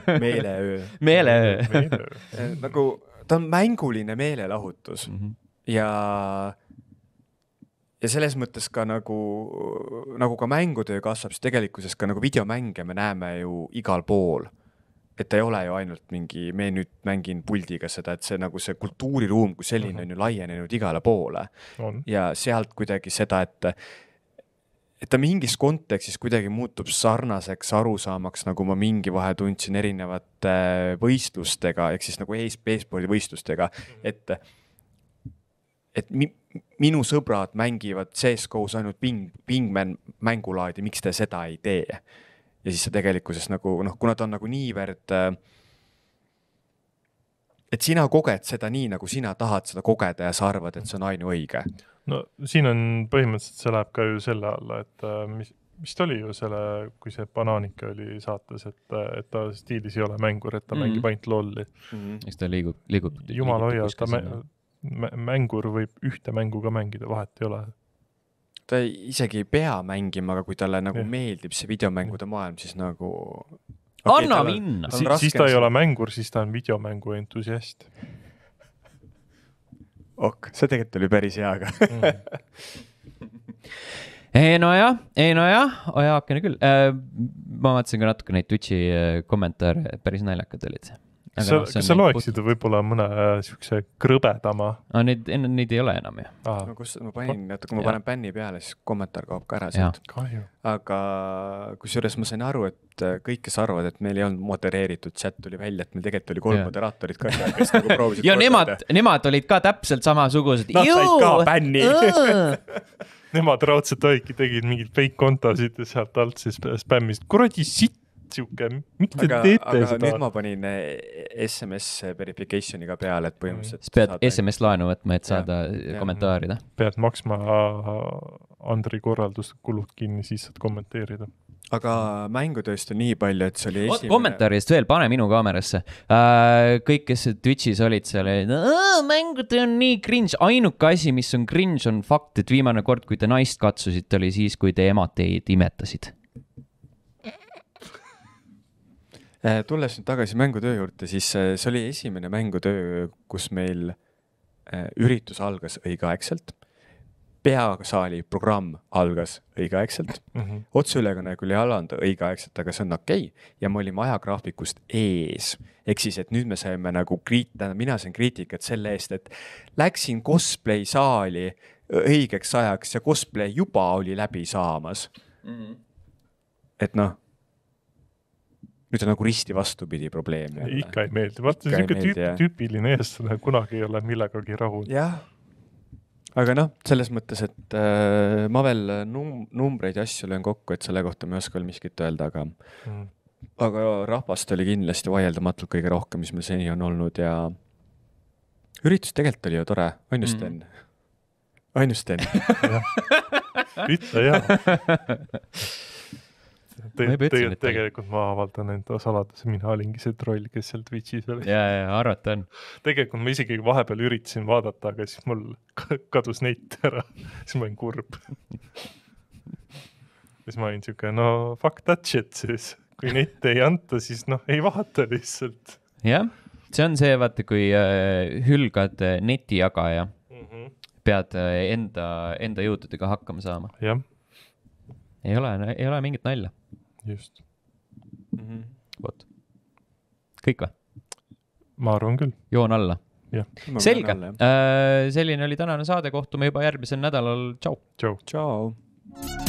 meeleöö. meeleöö äh, nagu ta on mänguline meelelahutus mm -hmm. ja, ja selles mõttes ka nagu, nagu ka mängutöö kasvab, siis tegelikkuses ka nagu videomänge me näeme ju igal pool et ta ei ole ju ainult mingi, me nüüd mängin puldiga seda, et see nagu see kultuuriruum kui selline mm -hmm. on ju laienenud igale poole. ja sealt kuidagi seda, et, et ta mingis kontekstis kuidagi muutub sarnaseks arusaamaks, nagu ma mingi vahe tundsin erinevate võistlustega, ehk siis nagu e-spordivõistlustega mm, -hmm. et, et mi, minu sõbrad mängivad CS-GO-s ainult ping, pingmänn mängulaadi, miks te seda ei tee ja siis sa tegelikkuses nagu noh, kuna ta on nagu niivõrd äh, et sina koged seda nii, nagu sina tahad seda kogeda ja sa arvad, et see on ainuõige. no siin on põhimõtteliselt, see läheb ka ju selle alla, et äh, mis, vist oli ju selle, kui see Bananike oli saates, et, äh, et ta stiilis ei ole mängur, et ta mm -hmm. mängib ainult lolli mm. -hmm. eks ta liigub, liigub. jumal hoia, ta mä, mängur võib ühte mängu ka mängida, vahet ei ole ta isegi ei pea mängima, aga kui talle nagu ja. meeldib see videomängude maailm, siis nagu okay,. anna minna si. siis ta ei ole mängur, siis ta on videomängu entusiast. ok, see tegelikult oli päris hea, aga mm. ei nojah, ei nojah, ojakene küll. Äh, ma vaatasin ka natuke neid Twitch'i äh, kommentaare, päris naljakad olid kas sa, noh, kas sa loeksid võib-olla mõne niisuguse äh, krõbedama? aa, neid, enne neid ei ole enam ju. no kus, ma panin, vaata kui ma panen bänni peale, siis kommentaar kaob ka ära sealt. aga kusjuures ma sain aru, et äh, kõik, kes arvavad, et meil ei olnud modereeritud chat, tuli välja, et meil tegelikult oli kolm moderaatorit ka, kes nagu proovisid ja nemad, nemad olid ka täpselt samasugused. Nad said ka bänni Nemad raudselt olidki, tegid mingeid fake kontosid ja sealt alt siis spämmisid, kuradi sitt sihuke, miks te aga, teete aga seda? nüüd ma panin eh, SMS verification'i ka peale, et põhimõtteliselt. sa pead saada... SMS laenu võtma, et saada ja, kommentaarida. Mm. pead maksma äh, Andri korralduskulud kinni, siis saad kommenteerida aga mängutööst on nii palju, et see oli esimene. kommentaaridest veel, pane minu kaamerasse. Äh, kõik, kes Twitch'is olid seal, mängutöö on nii cringe, ainuke asi, mis on cringe, on fakt, et viimane kord, kui te naist katsusite, oli siis, kui te emad teid imetasid Äh, tulles nüüd tagasi mängutöö juurde, siis äh, see oli esimene mängutöö, kus meil äh, üritus algas õigeaegselt. peasaali programm algas õigeaegselt mm -hmm.. otseülekanne küll ei alanud õigeaegselt, aga see on okei okay. ja me olime ajagraafikust ees. ehk siis, et nüüd me saime nagu kriit-, tähendab, mina sain kriitikat selle eest, et läksin cosplay saali õigeks ajaks ja cosplay juba oli läbi saamas mm. -hmm. et noh nüüd on nagu risti vastupidi probleem. ikka ei meeldi, vaata siuke tüüp, tüüpiline eestlane nagu kunagi ei ole millegagi rahul. jah, aga noh, selles mõttes, et äh, ma veel num-, numbreid ja asju löön kokku, et selle kohta ma ei oska veel miskit öelda, aga mm. aga rahvast oli kindlasti vaieldamatult kõige rohkem, mis meil seni on olnud ja üritus tegelikult oli ju tore, on ju mm. Sten mm.? on ju Sten? ütle jaa te, ma te, tegelikult ma avaldan enda saladuse, mina olingi see troll, kes seal Twitch'is oli. ja, ja arvata on. tegelikult ma isegi vahepeal üritasin vaadata, aga siis mul kadus net ära, siis ma olin kurb siis ma olin siuke, no fuck that shit siis, kui nette ei anta, siis noh, ei vaata lihtsalt. jah, see on see, vaata, kui äh, hülgad äh, netijagaja mm, -hmm. pead äh, enda, enda jõududega hakkama saama. jah ei ole, ei ole mingit nalja just mm -hmm.. vot, kõik või? ma arvan küll. joon alla. selge, äh, selline oli tänane saade, kohtume juba järgmisel nädalal, tšau. tšau. tšau.